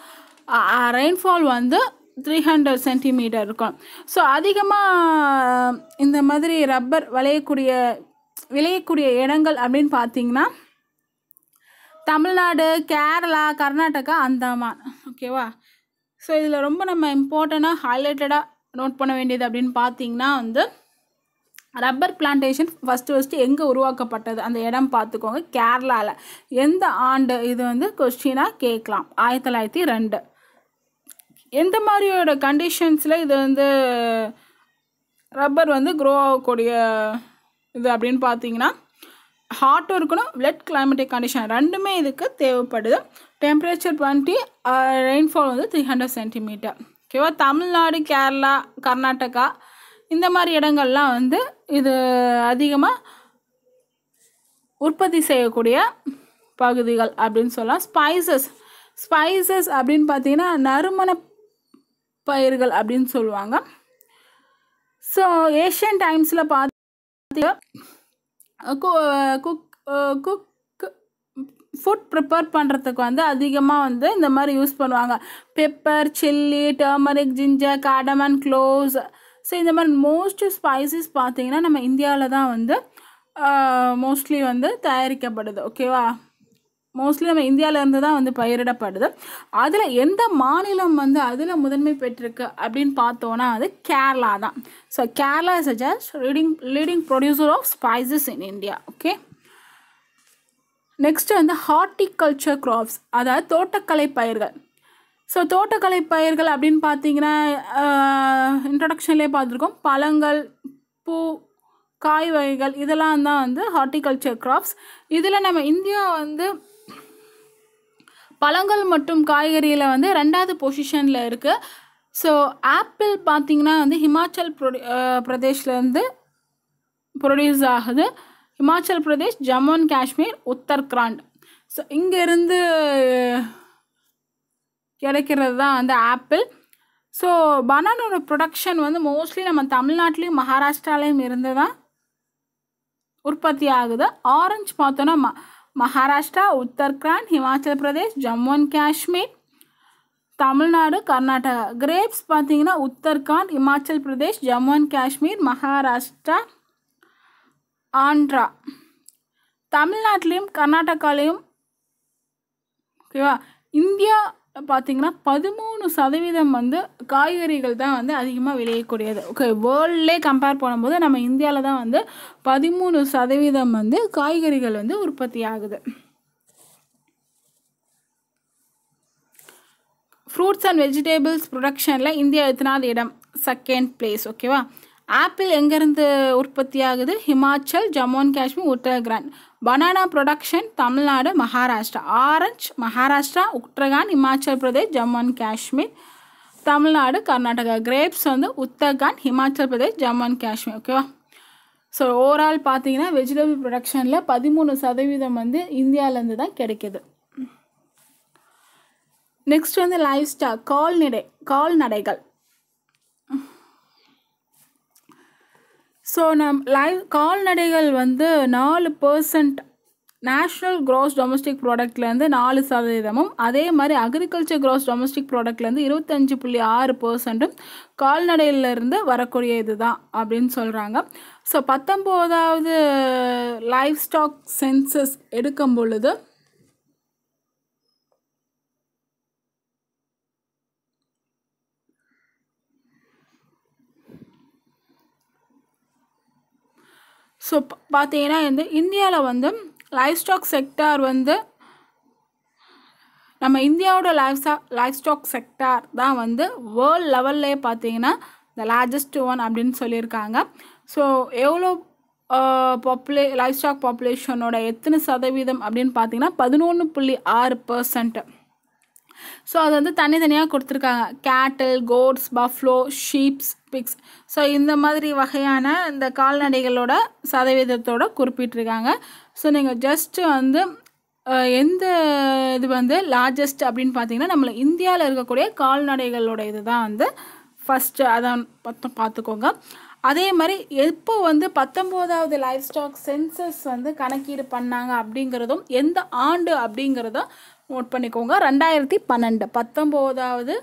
[SPEAKER 1] rainfall வந்து த்ரீ ஹண்ட்ரட் சென்டிமீட்டர் இருக்கும் ஸோ அதிகமாக இந்த மாதிரி ரப்பர் விளையக்கூடிய விளையக்கூடிய இடங்கள் அப்படின்னு பார்த்தீங்கன்னா தமிழ்நாடு கேரளா கர்நாடகா அந்தமான் ஓகேவா ஸோ இதில் ரொம்ப நம்ம இம்பார்ட்டண்ட்டாக ஹைலைட்டடாக நோட் பண்ண வேண்டியது அப்படின்னு பார்த்தீங்கன்னா வந்து ரப்பர் பிளான்டேஷன் ஃபஸ்ட்டு ஃபஸ்ட்டு எங்கே உருவாக்கப்பட்டது அந்த இடம் பார்த்துக்கோங்க கேரளாவில் எந்த ஆண்டு இது வந்து கொஸ்டினாக கேட்கலாம் ஆயிரத்தி தொள்ளாயிரத்தி ரெண்டு எந்த மாதிரியோட கண்டிஷன்ஸில் இது வந்து ரப்பர் வந்து க்ரோ ஆகக்கூடிய இது அப்படின்னு பார்த்தீங்கன்னா ஹாட்டும் இருக்கணும் பிளட் கிளைமேட்டிக் கண்டிஷன் ரெண்டுமே இதுக்கு தேவைப்படுது டெம்பரேச்சர் டுவெண்ட்டி ரெயின்ஃபால் வந்து த்ரீ ஹண்ட்ரட் சென்டிமீட்டர் ஓகேவா தமிழ்நாடு கேரளா கர்நாடகா இந்த மாதிரி இடங்கள்லாம் வந்து இது அதிகமாக உற்பத்தி செய்யக்கூடிய பகுதிகள் அப்படின்னு சொல்லலாம் ஸ்பைசஸ் ஸ்பைசஸ் அப்படின்னு பார்த்தீங்கன்னா நறுமண பயிர்கள் அப்படின்னு சொல்லுவாங்க ஸோ ஏஷியன் டைம்ஸில் பார்த்து குக் குக் ஃபுட் ப்ரிப்பேர் பண்ணுறதுக்கு வந்து அதிகமாக வந்து இந்த மாதிரி யூஸ் பண்ணுவாங்க pepper chilli turmeric ginger cardamom cloves so இந்த மாதிரி மோஸ்ட் ஸ்பைசஸ் பார்த்தீங்கன்னா நம்ம இந்தியாவில் தான் வந்து மோஸ்ட்லி வந்து தயாரிக்கப்படுது ஓகேவா மோஸ்ட்லி நம்ம இந்தியாவிலேருந்து தான் வந்து பயிரிடப்படுது அதில் எந்த மாநிலம் வந்து அதில் முதன்மை பெற்றிருக்கு அப்படின்னு பார்த்தோன்னா அது கேரளா தான் so Kerala is just leading leading producer of spices in India okay next வந்து ஹார்டிகல்ச்சர் க்ராப்ஸ் அதாவது தோட்டக்கலை பயிர்கள் ஸோ தோட்டக்கலை பயிர்கள் அப்படின்னு பார்த்தீங்கன்னா இன்ட்ரடக்ஷன்லேயே பார்த்துருக்கோம் பழங்கள் பூ காய் வகைகள் இதெல்லாம் தான் வந்து ஹார்டிகல்ச்சர் க்ராப்ஸ் இதில் நம்ம இந்தியா வந்து பழங்கள் மற்றும் காய்கறியில் வந்து ரெண்டாவது பொசிஷனில் இருக்குது ஸோ ஆப்பிள் பார்த்திங்கன்னா வந்து ஹிமாச்சல் ப்ரொடி பிரதேஷ்லேருந்து ப்ரொடியூஸ் ஆகுது ஹிமாச்சல் பிரதேஷ் ஜம்மு அண்ட் காஷ்மீர் உத்தர்காண்ட் ஸோ இங்கேருந்து கிடைக்கிறது தான் வந்து ஆப்பிள் ஸோ பனானோட ப்ரொடக்ஷன் வந்து மோஸ்ட்லி நம்ம தமிழ்நாட்டிலையும் மகாராஷ்டிராலேயும் இருந்து தான் உற்பத்தி ஆகுது ஆரஞ்சு பார்த்தோன்னா மகாராஷ்டிரா உத்தரகாண்ட் ஹிமாச்சல் பிரதேஷ் ஜம்மு அண்ட் காஷ்மீர் தமிழ்நாடு கர்நாடகா கிரேப்ஸ் பார்த்தீங்கன்னா உத்தரகாண்ட் இமாச்சல் பிரதேஷ் ஜம்மு அண்ட் காஷ்மீர் மகாராஷ்டிரா ஆந்திரா தமிழ்நாட்டிலையும் கர்நாடகாலையும் ஓகேவா இந்தியா பார்த்திங்கன்னா பதிமூணு சதவீதம் வந்து காய்கறிகள் தான் வந்து அதிகமாக விளையக்கூடியது ஓகே வேர்ல்ட்லே கம்பேர் பண்ணும்போது நம்ம இந்தியாவில் தான் வந்து பதிமூணு சதவீதம் வந்து காய்கறிகள் வந்து உற்பத்தி ஆகுது ஃப்ரூட்ஸ் அண்ட் வெஜிடேபிள்ஸ் ப்ரொடக்ஷனில் இந்தியா எத்தனாவது இடம் செகண்ட் பிளேஸ் ஓகேவா ஆப்பிள் எங்கேருந்து உற்பத்தி ஆகுது Himachal Jammu and Kashmir Uttarakhand banana production Tamil Nadu Maharashtra orange Maharashtra Uttarakhand Himachal Pradesh Jammu and Kashmir Tamil Nadu Karnataka grapes வந்து உத்தரகாண்ட் ஹிமாச்சல் பிரதேஷ் ஜம்மு அண்ட் காஷ்மீர் ஓகேவா ஸோ ஓவரால் பார்த்தீங்கன்னா வெஜிடபிள் ப்ரொடக்ஷனில் பதிமூணு சதவீதம் வந்து இந்தியாவிலேருந்து தான் கிடைக்கிது நெக்ஸ்ட் வந்து லைஃப் ஸ்டாக் கால்நடை கால்நடைகள் ஸோ நம் லைவ் கால்நடைகள் வந்து நாலு பர்சன்ட் நேஷ்னல் க்ராஸ் டொமஸ்டிக் ப்ராடக்ட்லேருந்து நாலு சதவீதமும் அதே மாதிரி அக்ரிகல்ச்சர் க்ராஸ் டொமஸ்டிக் ப்ராடக்ட்லேருந்து இருபத்தஞ்சி புள்ளி ஆறு பர்சன்ட்டும் கால்நடையிலேருந்து வரக்கூடிய இது தான் அப்படின்னு சொல்கிறாங்க ஸோ பத்தொம்போதாவது லைஃப் ஸ்டாக் சென்சஸ் எடுக்கும் பொழுது ஸோ பார்த்தீங்கன்னா வந்து இந்தியாவில் வந்து லைஃப் ஸ்டாக் செக்டார் வந்து நம்ம இந்தியாவோட லைஃப் ஸ்டா லைஃப் ஸ்டாக் செக்டார் தான் வந்து வேர்ல்ட் லெவல்லே பார்த்தீங்கன்னா த லார்ஜஸ்ட் ஒன் அப்படின்னு சொல்லியிருக்காங்க ஸோ எவ்வளோ பாப்புலே லைஃப் ஸ்டாக் பாப்புலேஷனோட எத்தனை சதவீதம் அப்படின்னு பார்த்தீங்கன்னா பதினொன்று புள்ளி ஆறு பர்சன்ட்டு ஸோ அது வந்து தனித்தனியாக கொடுத்துருக்காங்க cattle goats buffalo sheeps pigs so இந்த மாதிரி வகையான இந்த கால்நடைகளோட சதவீதத்தோட குறிப்பிட்டிருக்காங்க ஸோ நீங்கள் ஜஸ்ட்டு வந்து எந்த இது வந்து லார்ஜஸ்ட் அப்படின்னு பார்த்தீங்கன்னா நம்மளை இந்தியாவில் இருக்கக்கூடிய கால்நடைகளோட இது தான் வந்து ஃபஸ்ட்டு அதான் பத்தம் பார்த்துக்கோங்க அதே மாதிரி எப்போ வந்து பத்தொம்போதாவது லைஃப் ஸ்டாக் சென்சஸ் வந்து கணக்கீடு பண்ணாங்க அப்படிங்கிறதும் எந்த ஆண்டு அப்படிங்கிறதும் நோட் பண்ணிக்கோங்க ரெண்டாயிரத்தி பன்னெண்டு பத்தொம்போதாவது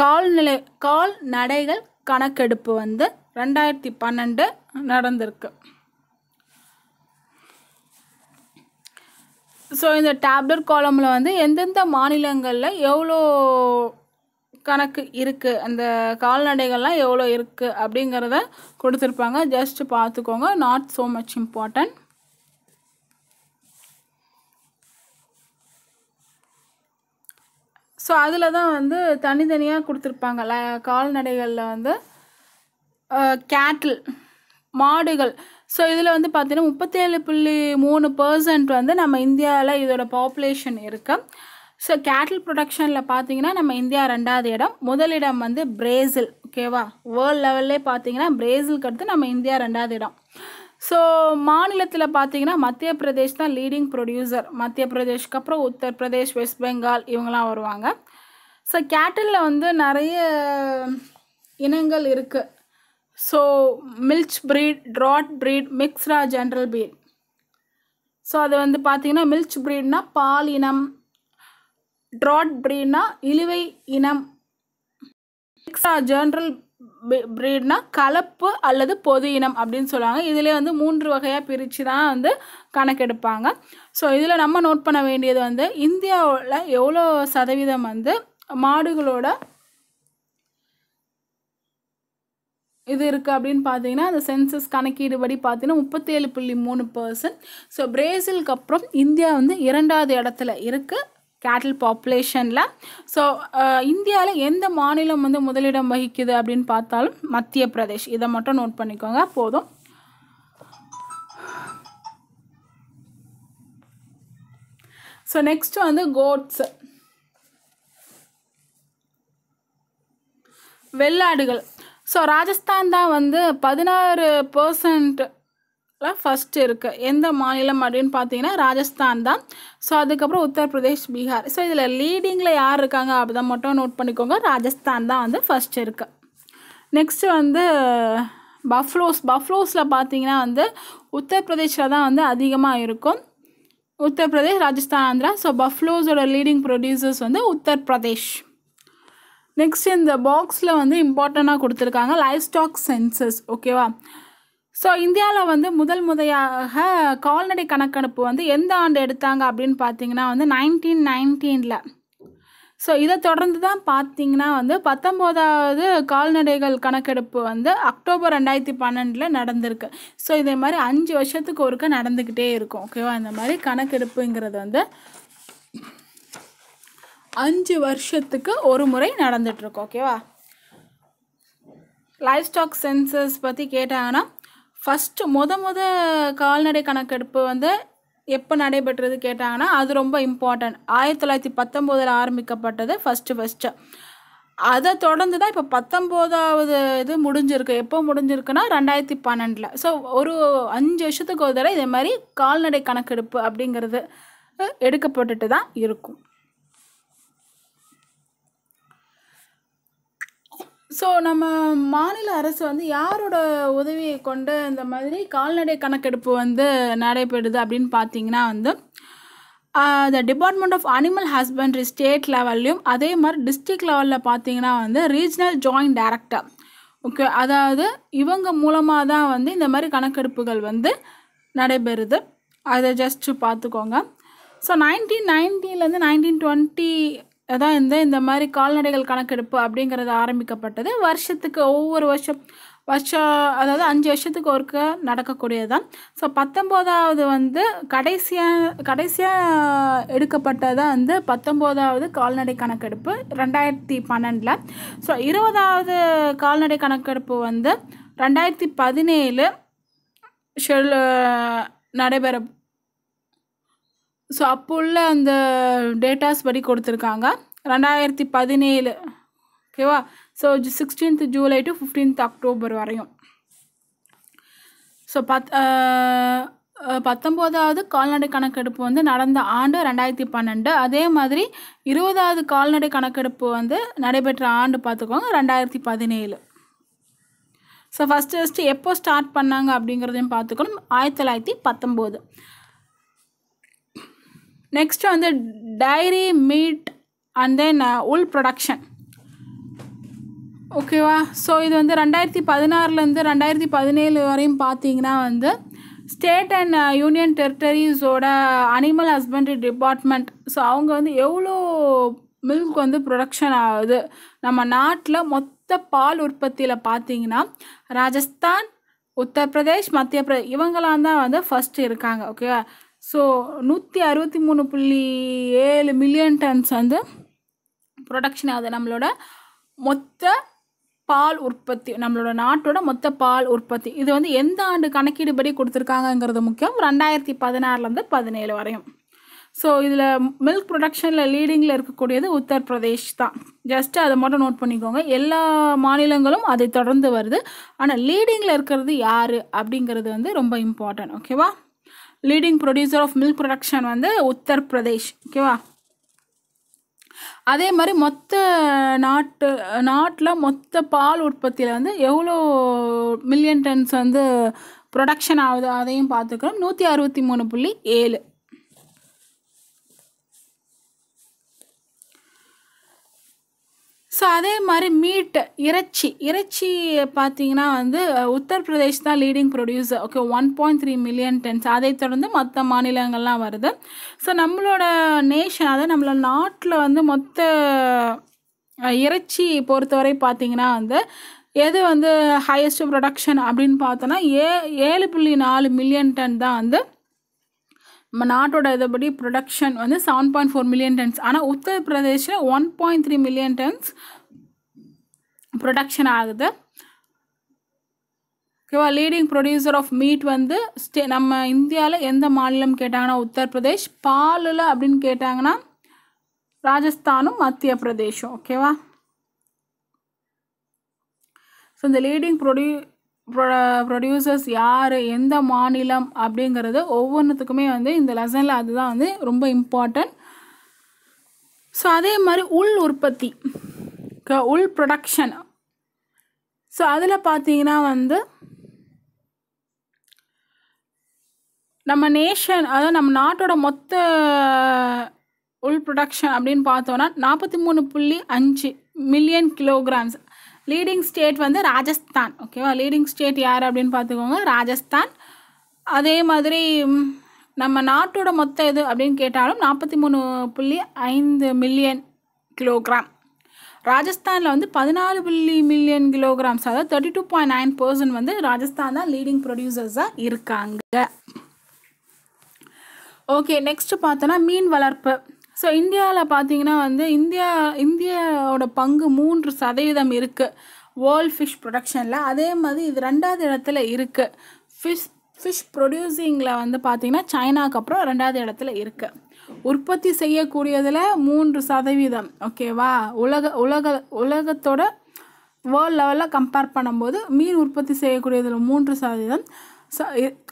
[SPEAKER 1] கால்நிலை கால்நடைகள் கணக்கெடுப்பு வந்து ரெண்டாயிரத்தி பன்னெண்டு நடந்திருக்கு ஸோ இந்த டேப்லெட் காலமில் வந்து எந்தெந்த மாநிலங்களில் எவ்வளோ கணக்கு இருக்குது அந்த கால்நடைகள்லாம் எவ்வளோ இருக்குது அப்படிங்கிறத கொடுத்துருப்பாங்க ஜஸ்ட் பார்த்துக்கோங்க not so much important so அதில் தான் வந்து தனித்தனியாக கொடுத்துருப்பாங்க ல கால்நடைகளில் வந்து கேட்டில் மாடுகள் ஸோ இதில் வந்து பார்த்திங்கன்னா முப்பத்தேழு புள்ளி மூணு பர்சன்ட் வந்து நம்ம இந்தியாவில் இதோட பாப்புலேஷன் இருக்குது ஸோ கேட்டில் ப்ரொடக்ஷனில் பார்த்தீங்கன்னா நம்ம இந்தியா ரெண்டாவது இடம் முதலிடம் வந்து பிரேசில் ஓகேவா வேர்ல்டு லெவல்லே பார்த்தீங்கன்னா பிரேசிலுக்கு அடுத்து நம்ம இந்தியா ரெண்டாவது இடம் ஸோ மாநிலத்தில் பார்த்தீங்கன்னா மத்திய பிரதேஷ் தான் லீடிங் ப்ரொடியூசர் மத்திய பிரதேஷ்க்கு அப்புறம் உத்தரப்பிரதேஷ் வெஸ்ட் பெங்கால் இவங்கெலாம் வருவாங்க ஸோ கேட்டலில் வந்து நிறைய இனங்கள் இருக்குது so milch breed draught breed மிக்ஸ்ரா ஜென்ரல் ப்ரீட் ஸோ அது வந்து பார்த்திங்கன்னா மில்ச் ப்ரீட்னா பால் இனம் ட்ராட் ப்ரீட்னா இழுவை இனம் மிக்ஸ்ரா ஜென்ரல் ப்ரீட்னா கலப்பு அல்லது பொது இனம் அப்படின்னு சொல்லுவாங்க இதிலே வந்து மூன்று வகையாக பிரித்து தான் வந்து கணக்கெடுப்பாங்க ஸோ இதில் நம்ம நோட் பண்ண வேண்டியது வந்து இந்தியாவில் எவ்வளோ சதவீதம் வந்து மாடுகளோட இது இருக்குது அப்படின்னு பார்த்தீங்கன்னா அந்த சென்சஸ் கணக்கீடு படி பார்த்தீங்கன்னா முப்பத்தேழு புள்ளி மூணு பர்சன்ட் ஸோ பிரேசிலுக்கு அப்புறம் இந்தியா வந்து இரண்டாவது இடத்துல இருக்குது கேட்டில் பாப்புலேஷனில் ஸோ இந்தியாவில் எந்த மாநிலம் வந்து முதலிடம் வகிக்குது அப்படின்னு பார்த்தாலும் மத்திய பிரதேஷ் இதை மட்டும் நோட் பண்ணிக்கோங்க போதும் ஸோ நெக்ஸ்ட் வந்து கோட்ஸ் வெள்ளாடுகள் ஸோ ராஜஸ்தான் தான் வந்து பதினாறு பர்சன்ட் ஃபஸ்ட் இருக்குது எந்த மாநிலம் அப்படின்னு பார்த்தீங்கன்னா ராஜஸ்தான் தான் ஸோ அதுக்கப்புறம் உத்தரப்பிரதேஷ் பீகார் ஸோ இதில் லீடிங்கில் யார் இருக்காங்க அப்படிதான் மட்டும் நோட் பண்ணிக்கோங்க ராஜஸ்தான் தான் வந்து ஃபஸ்ட் இருக்குது நெக்ஸ்ட்டு வந்து பஃப்லோஸ் பஃப்லோஸில் பார்த்தீங்கன்னா வந்து உத்தரப்பிரதேஷில் தான் வந்து அதிகமாக இருக்கும் உத்தரப்பிரதேஷ் ராஜஸ்தான் ஆந்திரா ஸோ பஃப்லோஸோட லீடிங் ப்ரொடியூசர்ஸ் வந்து உத்தரப்பிரதேஷ் நெக்ஸ்ட் இந்த பாக்ஸில் வந்து இம்பார்ட்டண்ட்டாக கொடுத்துருக்காங்க லைஃப் ஸ்டாக் சென்சஸ் ஓகேவா ஸோ இந்தியாவில் வந்து முதல் முறையாக கால்நடை கணக்கெடுப்பு வந்து எந்த ஆண்டு எடுத்தாங்க அப்படின்னு பார்த்தீங்கன்னா வந்து நைன்டீன் நைன்டீனில் ஸோ இதை தொடர்ந்து தான் பார்த்தீங்கன்னா வந்து பத்தொம்போதாவது கால்நடைகள் கணக்கெடுப்பு வந்து அக்டோபர் ரெண்டாயிரத்தி பன்னெண்டில் நடந்திருக்கு ஸோ இதே மாதிரி அஞ்சு வருஷத்துக்கு ஒருக்க நடந்துக்கிட்டே இருக்கும் ஓகேவா இந்த மாதிரி கணக்கெடுப்புங்கிறது வந்து அஞ்சு வருஷத்துக்கு ஒரு முறை நடந்துகிட்ருக்கோம் ஓகேவா லைஃப் ஸ்டாக் சென்சஸ் பற்றி கேட்டாங்கன்னா ஃபஸ்ட்டு முத முத கால்நடை கணக்கெடுப்பு வந்து எப்போ நடைபெற்றது கேட்டாங்கன்னா அது ரொம்ப இம்பார்ட்டன்ட் ஆயிரத்தி தொள்ளாயிரத்தி பத்தொம்போதில் ஆரம்பிக்கப்பட்டது ஃபஸ்ட்டு ஃபஸ்ட்டு அதை தொடர்ந்து தான் இப்போ பத்தொம்போதாவது இது முடிஞ்சிருக்கு எப்போ முடிஞ்சிருக்குன்னா ரெண்டாயிரத்தி பன்னெண்டில் ஸோ ஒரு அஞ்சு வருஷத்துக்கு ஒரு தடவை இதே மாதிரி கால்நடை கணக்கெடுப்பு அப்படிங்கிறது எடுக்கப்பட்டுட்டு தான் இருக்கும் ஸோ நம்ம மாநில அரசு வந்து யாரோட உதவியை கொண்டு இந்த மாதிரி கால்நடை கணக்கெடுப்பு வந்து நடைபெறுது அப்படின்னு பார்த்தீங்கன்னா வந்து the department of animal husbandry state லெவல்லையும் அதே மாதிரி டிஸ்ட்ரிக்ட் லெவலில் பார்த்தீங்கன்னா வந்து ரீஜ்னல் ஜாயிண்ட் டைரக்டர் ஓகே அதாவது இவங்க மூலமாக தான் வந்து இந்த மாதிரி கணக்கெடுப்புகள் வந்து நடைபெறுது அதை ஜஸ்ட்டு பார்த்துக்கோங்க ஸோ நைன்டீன் நைன்டீன்லேருந்து நைன்டீன் டுவெண்ட்டி அதான் இந்த இந்த மாதிரி கால்நடைகள் கணக்கெடுப்பு அப்படிங்கிறது ஆரம்பிக்கப்பட்டது வருஷத்துக்கு ஒவ்வொரு வருஷம் வருஷம் அதாவது அஞ்சு வருஷத்துக்கு ஒருக்க நடக்கக்கூடியது தான் ஸோ பத்தொம்போதாவது வந்து கடைசியாக கடைசியாக எடுக்கப்பட்டதான் வந்து பத்தொம்போதாவது கால்நடை கணக்கெடுப்பு ரெண்டாயிரத்தி பன்னெண்டில் ஸோ இருபதாவது கால்நடை கணக்கெடுப்பு வந்து ரெண்டாயிரத்தி பதினேழு ஷெல் நடைபெற ஸோ அப்போ உள்ள அந்த டேட்டாஸ் படி கொடுத்துருக்காங்க ரெண்டாயிரத்தி பதினேழு ஓகேவா so sixteenth July to fifteenth October வரையும் ஸோ பத் பத்தொம்போதாவது கால்நடை கணக்கெடுப்பு வந்து நடந்த ஆண்டு ரெண்டாயிரத்தி பன்னெண்டு அதே மாதிரி இருபதாவது கால்நடை கணக்கெடுப்பு வந்து நடைபெற்ற ஆண்டு பார்த்துக்கோங்க ரெண்டாயிரத்தி பதினேழு ஸோ ஃபஸ்ட்டு ஃபஸ்ட்டு எப்போ ஸ்டார்ட் பண்ணாங்க அப்படிங்கிறதையும் பார்த்துக்கணும் ஆயிரத்தி தொள்ளாயிரத்தி பத்தொம்போது நெக்ஸ்ட்டு வந்து dairy meat and then wool production ஓகேவா ஸோ இது வந்து ரெண்டாயிரத்தி பதினாறுலேருந்து ரெண்டாயிரத்தி பதினேழு வரையும் பார்த்தீங்கன்னா வந்து ஸ்டேட் அண்ட் யூனியன் டெரிட்டரிஸோட அனிமல் ஹஸ்பண்ட்ரி டிபார்ட்மெண்ட் ஸோ அவங்க வந்து எவ்வளோ மில்க் வந்து ப்ரொடக்ஷன் ஆகுது நம்ம நாட்டில் மொத்த பால் உற்பத்தியில் பார்த்தீங்கன்னா ராஜஸ்தான் உத்தரப்பிரதேஷ் மத்திய பிரதேஷ் இவங்களாம் தான் வந்து ஃபஸ்ட்டு இருக்காங்க ஓகேவா ஸோ நூற்றி அறுபத்தி மூணு புள்ளி ஏழு மில்லியன் டன்ஸ் வந்து ப்ரொடக்ஷன் ஆகுது நம்மளோட மொத்த பால் உற்பத்தி நம்மளோட நாட்டோட மொத்த பால் உற்பத்தி இது வந்து எந்த ஆண்டு கணக்கீடுபடி கொடுத்துருக்காங்கங்கிறது முக்கியம் ரெண்டாயிரத்தி பதினாறுலேருந்து பதினேழு வரையும் ஸோ இதில் மில்க் ப்ரொடக்ஷனில் லீடிங்கில் இருக்கக்கூடியது உத்தரப்பிரதேஷ் தான் ஜஸ்ட்டு அதை மட்டும் நோட் பண்ணிக்கோங்க எல்லா மாநிலங்களும் அதை தொடர்ந்து வருது ஆனால் லீடிங்கில் இருக்கிறது யார் அப்படிங்கிறது வந்து ரொம்ப இம்பார்ட்டன்ட் ஓகேவா leading producer of milk production வந்து உத்தரப்பிரதேஷ் ஓகேவா அதே மாதிரி மொத்த நாட்டு நாட்டில் மொத்த பால் உற்பத்தியில் வந்து எவ்வளோ மில்லியன் டன்ஸ் வந்து ப்ரொடக்ஷன் ஆகுது அதையும் பார்த்துக்கிறோம் நூற்றி அறுபத்தி மூணு புள்ளி ஏழு ஸோ அதே மாதிரி மீட்டு இறைச்சி இறைச்சி பார்த்தீங்கன்னா வந்து உத்தரப்பிரதேஷ் தான் leading producer okay one point three million tons அதை தொடர்ந்து மற்ற மாநிலங்கள்லாம் வருது ஸோ நம்மளோட நேஷன் அதாவது நம்மளோட நாட்டில் வந்து மொத்த இறைச்சி பொறுத்தவரை பார்த்திங்கன்னா வந்து எது வந்து ஹையஸ்ட் ப்ரொடக்ஷன் அப்படின்னு பார்த்தோன்னா ஏ ஏழு புள்ளி நாலு மில்லியன் டன் தான் வந்து நம்ம நாட்டோட இதுபடி ப்ரொடக்ஷன் வந்து seven point four million tons ஆனால் உத்தரப்பிரதேஷில் one point three million tons production ஆகுது ஓகேவா லீடிங் ப்ரொடியூசர் ஆஃப் மீட் வந்து ஸ்டே நம்ம இந்தியாவில் எந்த மாநிலம் கேட்டாங்கன்னா உத்தரப்பிரதேஷ் பாலில் அப்படின்னு கேட்டாங்கன்னா ராஜஸ்தானும் மத்திய பிரதேஷும் ஓகேவா ஸோ இந்த லீடிங் ப்ரொடியூ ப்ரொடியூசர்ஸ் யார் எந்த மாநிலம் அப்படிங்கிறது ஒவ்வொன்றுத்துக்குமே வந்து இந்த லெசனில் அதுதான் வந்து ரொம்ப இம்பார்ட்டண்ட் ஸோ அதே மாதிரி உள் உற்பத்தி உள் ப்ரொடக்ஷன் ஸோ அதில் பார்த்தீங்கன்னா வந்து நம்ம நேஷன் அதாவது நம்ம நாட்டோட மொத்த உள் ப்ரொடக்ஷன் அப்படின்னு பார்த்தோன்னா நாற்பத்தி மூணு புள்ளி அஞ்சு மில்லியன் கிலோகிராம்ஸ் லீடிங் ஸ்டேட் வந்து ராஜஸ்தான் ஓகேவா லீடிங் ஸ்டேட் யார் அப்படின்னு பார்த்துக்கோங்க ராஜஸ்தான் அதே மாதிரி நம்ம நாட்டோட மொத்த இது அப்படின்னு கேட்டாலும் நாற்பத்தி மூணு புள்ளி ஐந்து மில்லியன் கிலோகிராம் ராஜஸ்தானில் வந்து பதினாலு புள்ளி மில்லியன் கிலோகிராம்ஸ் அதாவது thirty two point nine percent வந்து ராஜஸ்தான் தான் லீடிங் ப்ரொடியூசர்ஸாக இருக்காங்க ஓகே நெக்ஸ்ட் பார்த்தோன்னா மீன் வளர்ப்பு ஸோ இந்தியாவில் பார்த்தீங்கன்னா வந்து இந்தியா இந்தியாவோட பங்கு மூன்று சதவீதம் இருக்குது வேர்ல்ட் ஃபிஷ் ப்ரொடக்ஷனில் அதே மாதிரி இது ரெண்டாவது இடத்துல இருக்குது ஃபிஷ் ஃபிஷ் ப்ரொடியூசிங்கில் வந்து பார்த்திங்கன்னா சைனாக்கு அப்புறம் ரெண்டாவது இடத்துல இருக்குது உற்பத்தி செய்யக்கூடியதில் மூன்று சதவீதம் ஓகேவா உலக உலக உலகத்தோட வேர்ல்ட் லெவலில் கம்பேர் பண்ணும்போது மீன் உற்பத்தி செய்யக்கூடியதில் மூன்று சதவீதம் ஸோ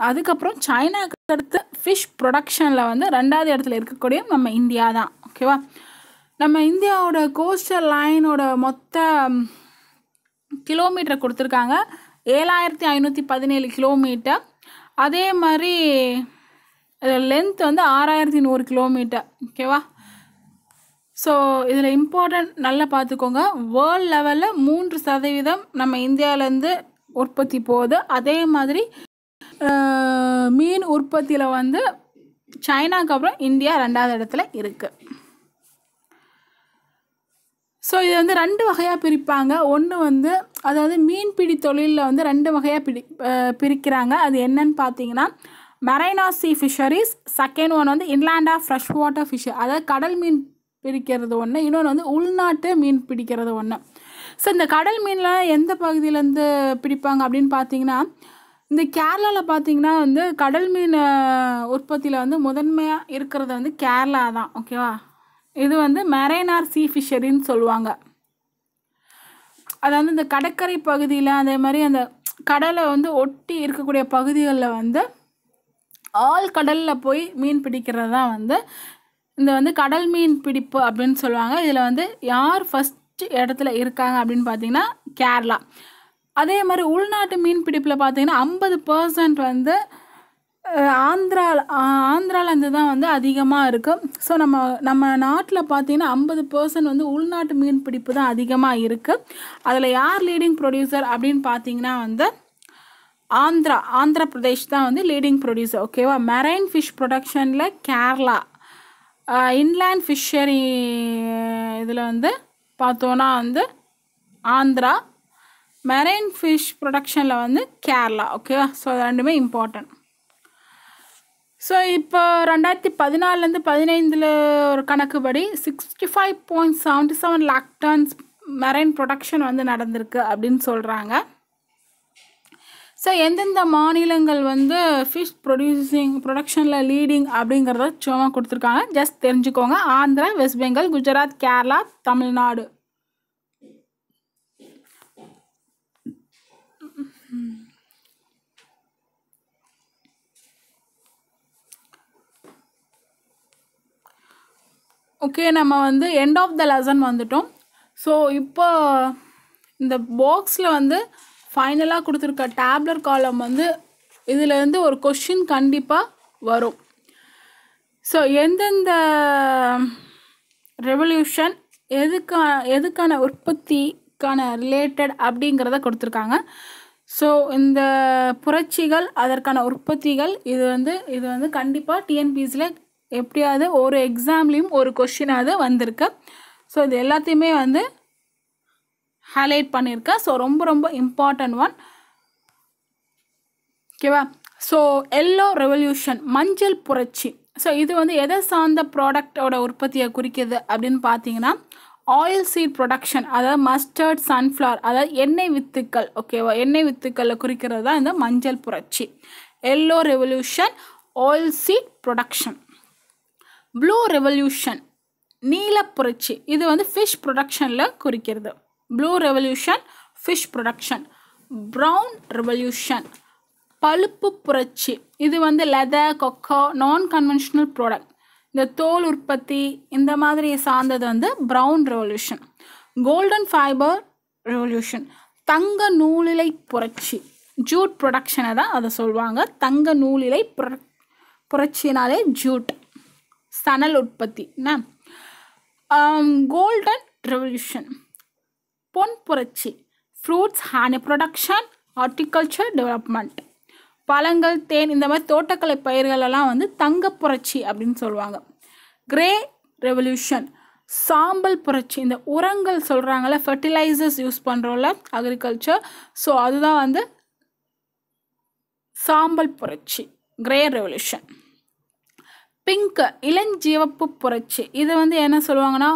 [SPEAKER 1] அதுக்கப்புறம் சைனாவுக்கு அடுத்து ஃபிஷ் ப்ரொடக்ஷனில் வந்து ரெண்டாவது இடத்துல இருக்கக்கூடிய நம்ம இந்தியா தான் ஓகேவா நம்ம இந்தியாவோட கோஸ்டல் லைனோட மொத்த கிலோமீட்டர் கொடுத்துருக்காங்க ஏழாயிரத்தி ஐநூற்றி பதினேழு கிலோமீட்டர் அதே மாதிரி லென்த் வந்து ஆறாயிரத்தி நூறு கிலோமீட்டர் ஓகேவா ஸோ இதில் இம்பார்ட்டண்ட் நல்லா பார்த்துக்கோங்க வேர்ல்ட் லெவலில் மூன்று சதவீதம் நம்ம இந்தியாவிலேருந்து உற்பத்தி போகுது அதே மாதிரி மீன் உற்பத்தியில் வந்து சைனாக்கு அப்புறம் இந்தியா ரெண்டாவது இடத்துல இருக்குது ஸோ இதை வந்து ரெண்டு வகையாக பிரிப்பாங்க ஒன்று வந்து அதாவது மீன்பிடி தொழிலில் வந்து ரெண்டு வகையாக பிடி பிரிக்கிறாங்க அது என்னன்னு பார்த்தீங்கன்னா marine sea fisheries second one வந்து inland of fresh water fish அதாவது கடல் மீன் பிடிக்கிறது ஒன்று இன்னொன்று வந்து உள்நாட்டு மீன் பிடிக்கிறது ஒன்று ஸோ இந்த கடல் மீனில் எந்த பகுதியிலேருந்து பிடிப்பாங்க அப்படின்னு பார்த்தீங்கன்னா இந்த கேரளாவில் பார்த்தீங்கன்னா வந்து கடல் மீன் உற்பத்தியில் வந்து முதன்மையாக இருக்கிறது வந்து கேரளா தான் ஓகேவா இது வந்து மெரைனார் சீ ஃபிஷரின்னு சொல்லுவாங்க அதாவது இந்த கடற்கரை பகுதியில் அதே மாதிரி அந்த கடலை வந்து ஒட்டி இருக்கக்கூடிய பகுதிகளில் வந்து ஆள் கடலில் போய் மீன் பிடிக்கிறது தான் வந்து இந்த வந்து கடல் மீன் பிடிப்பு அப்படின்னு சொல்லுவாங்க இதில் வந்து யார் ஃபஸ்ட்டு இடத்துல இருக்காங்க அப்படின்னு பார்த்தீங்கன்னா கேரளா அதே மாதிரி உள்நாட்டு மீன் பிடிப்பில் பார்த்தீங்கன்னா ஐம்பது பர்சன்ட் வந்து ஆந்திரா ஆந்திராலேருந்து தான் வந்து அதிகமாக இருக்குது ஸோ நம்ம நம்ம நாட்டில் பார்த்தீங்கன்னா ஐம்பது பர்சன்ட் வந்து உள்நாட்டு மீன் பிடிப்பு தான் அதிகமாக இருக்குது அதில் யார் லீடிங் ப்ரொடியூசர் அப்படின்னு பார்த்தீங்கன்னா வந்து ஆந்திரா ஆந்திர பிரதேஷ் தான் வந்து லீடிங் ப்ரொடியூசர் ஓகேவா மெரைன் ஃபிஷ் ப்ரொடக்ஷனில் கேரளா இன்லேண்ட் ஃபிஷ்ஷரி இதில் வந்து பார்த்தோன்னா வந்து ஆந்திரா மெரைன் ஃபிஷ் ப்ரொடக்ஷனில் வந்து கேரளா ஓகேவா ஸோ ரெண்டுமே இம்பார்ட்டன்ட் ஸோ இப்போ ரெண்டாயிரத்தி பதினாலேருந்து பதினைந்தில் ஒரு கணக்குப்படி sixty five point seventy seven lakh tons marine production வந்து நடந்திருக்கு அப்படின்னு சொல்கிறாங்க ஸோ எந்தெந்த மாநிலங்கள் வந்து ஃபிஷ் ப்ரொடியூசிங் ப்ரொடக்ஷனில் லீடிங் அப்படிங்கிறத சும்மா கொடுத்துருக்காங்க ஜஸ்ட் தெரிஞ்சுக்கோங்க ஆந்திரா வெஸ்ட் பெங்கால் குஜராத் கேரளா தமிழ்நாடு ஓகே நம்ம வந்து எண்ட் ஆஃப் த லெசன் வந்துட்டோம் ஸோ இப்போ இந்த பாக்ஸில் வந்து ஃபைனலாக கொடுத்துருக்க டேப்லர் காலம் வந்து இதுலேருந்து ஒரு கொஷின் கண்டிப்பாக வரும் ஸோ எந்தெந்த ரெவல்யூஷன் எதுக்கா எதுக்கான உற்பத்திக்கான ரிலேட்டட் அப்படிங்கிறத கொடுத்துருக்காங்க ஸோ இந்த புரட்சிகள் அதற்கான உற்பத்திகள் இது வந்து இது வந்து கண்டிப்பாக டிஎன்பிசியில் எப்படியாவது ஒரு எக்ஸாம்லேயும் ஒரு கொஷினாவது வந்திருக்கு ஸோ இது எல்லாத்தையுமே வந்து ஹைலைட் பண்ணியிருக்கேன் ஸோ ரொம்ப ரொம்ப இம்பார்ட்டன்ட் ஒன் ஓகேவா ஸோ எல்லோ ரெவல்யூஷன் மஞ்சள் புரட்சி ஸோ இது வந்து எதை சார்ந்த ப்ராடக்டோட உற்பத்தியை குறிக்கிறது அப்படின்னு பார்த்தீங்கன்னா ஆயில் சீட் ப்ரொடக்ஷன் அதாவது மஸ்டர்ட் சன்ஃப்ளவர் அதாவது எண்ணெய் வித்துக்கள் ஓகேவா எண்ணெய் வித்துக்களில் குறிக்கிறது தான் இந்த மஞ்சள் புரட்சி yellow revolution oil seed production blue revolution நீல புரட்சி இது வந்து ஃபிஷ் ப்ரொடக்ஷனில் குறிக்கிறது blue revolution fish production brown revolution பழுப்பு புரட்சி இது வந்து லெதர் கொக்கோ நான் கன்வென்ஷனல் ப்ராடக்ட் இந்த தோல் உற்பத்தி இந்த மாதிரி சார்ந்தது வந்து brown revolution golden fibre revolution தங்க நூலிலை புரட்சி ஜூட் ப்ரொடக்ஷனை தான் அதை சொல்லுவாங்க தங்க நூலிலை புரட்சினாலே ஜூட் சணல் உற்பத்தி என்ன கோல்டன் ரெவல்யூஷன் பொன் புரட்சி fruits honey production horticulture development பழங்கள் தேன் இந்த மாதிரி தோட்டக்கலை பயிர்களெல்லாம் வந்து தங்க புரட்சி அப்படின்னு சொல்லுவாங்க கிரே ரெவல்யூஷன் சாம்பல் புரட்சி இந்த உரங்கள் சொல்கிறாங்கல்ல ஃபர்டிலைசர்ஸ் யூஸ் பண்ணுறோம்ல அக்ரிகல்ச்சர் ஸோ அதுதான் வந்து சாம்பல் புரட்சி கிரே ரெவல்யூஷன் பிங்க் இளஞ்சிவப்பு புரட்சி இது வந்து என்ன சொல்லுவாங்கன்னா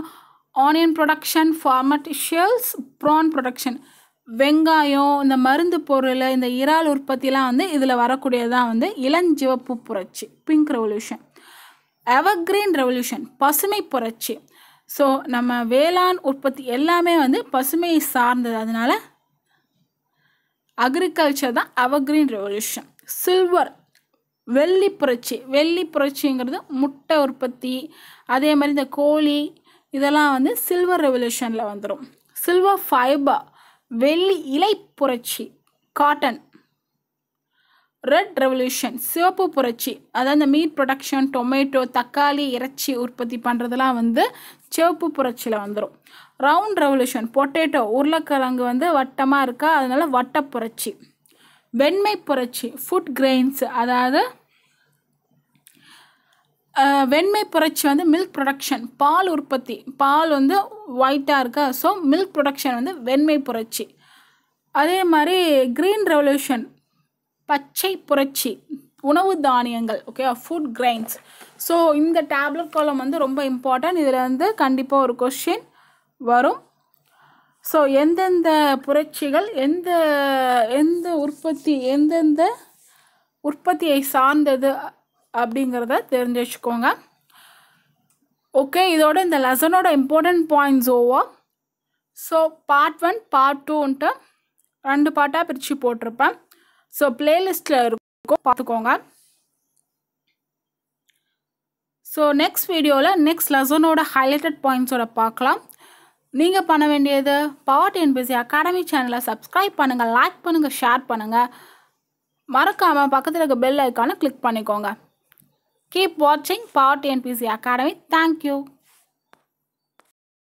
[SPEAKER 1] onion production pharmaceuticals prawn production வெங்காயம் இந்த மருந்து பொருள் இந்த இறால் உற்பத்திலாம் வந்து இதில் வரக்கூடியதான் வந்து இளஞ்சிவப்பு புரட்சி பிங்க் ரெவல்யூஷன் எவர்கிரீன் ரெவல்யூஷன் பசுமை புரட்சி ஸோ நம்ம வேளாண் உற்பத்தி எல்லாமே வந்து பசுமையை சார்ந்தது அதனால் அக்ரிகல்ச்சர் தான் எவர்கிரீன் ரெவல்யூஷன் சில்வர் வெள்ளி புரட்சி வெள்ளி புரட்சிங்கிறது முட்டை உற்பத்தி அதே மாதிரி இந்த கோழி இதெல்லாம் வந்து சில்வர் ரெவல்யூஷனில் வந்துடும் சில்வர் ஃபைபர் வெள்ளி இலை புரட்சி காட்டன் ரெட் ரெவல்யூஷன் சிவப்பு புரட்சி அதாவது இந்த மீட் ப்ரொடக்ஷன் டொமேட்டோ தக்காளி இறைச்சி உற்பத்தி பண்ணுறதுலாம் வந்து சிவப்பு புரட்சியில் வந்துடும் ரவுண்ட் ரெவல்யூஷன் பொட்டேட்டோ உருளைக்கிழங்கு வந்து வட்டமாக இருக்கா அதனால் வட்ட புரட்சி வெண்மை புரட்சி ஃபுட் கிரெயின்ஸ் அதாவது வெண்மை புரட்சி வந்து மில்க் ப்ரொடக்ஷன் பால் உற்பத்தி பால் வந்து ஒயிட்டாக இருக்கா ஸோ மில்க் ப்ரொடக்ஷன் வந்து வெண்மை புரட்சி அதே மாதிரி க்ரீன் ரெவல்யூஷன் பச்சை புரட்சி உணவு தானியங்கள் ஓகேவா ஃபுட் கிரைன்ஸ் ஸோ இந்த டேப்லெட் காலம் வந்து ரொம்ப இம்பார்ட்டன்ட் இதில் வந்து கண்டிப்பாக ஒரு கொஷின் வரும் ஸோ எந்தெந்த புரட்சிகள் எந்த எந்த உற்பத்தி எந்தெந்த உற்பத்தியை சார்ந்தது அப்படிங்கிறத தெரிஞ்சு வச்சுக்கோங்க ஓகே இதோட இந்த லெசனோட இம்பார்ட்டண்ட் பாயிண்ட்ஸ் ஓவா ஸோ பார்ட் ஒன் பார்ட் டூன்ட்டு ரெண்டு பார்ட்டாக பிரித்து போட்டிருப்பேன் ஸோ பிளேலிஸ்டில் இருக்கும் பார்த்துக்கோங்க ஸோ நெக்ஸ்ட் வீடியோவில் நெக்ஸ்ட் லெசனோட ஹைலைட்டட் பாயிண்ட்ஸோட பார்க்கலாம் நீங்கள் பண்ண வேண்டியது பவர் டிஎன்பிசி அகாடமி சேனலை சப்ஸ்கிரைப் பண்ணுங்கள் லைக் பண்ணுங்கள் ஷேர் பண்ணுங்கள் மறக்காமல் பக்கத்தில் இருக்க பெல் ஐக்கானை கிளிக் பண்ணிக்கோங்க Keep watching Power TNPC Academy. Thank you.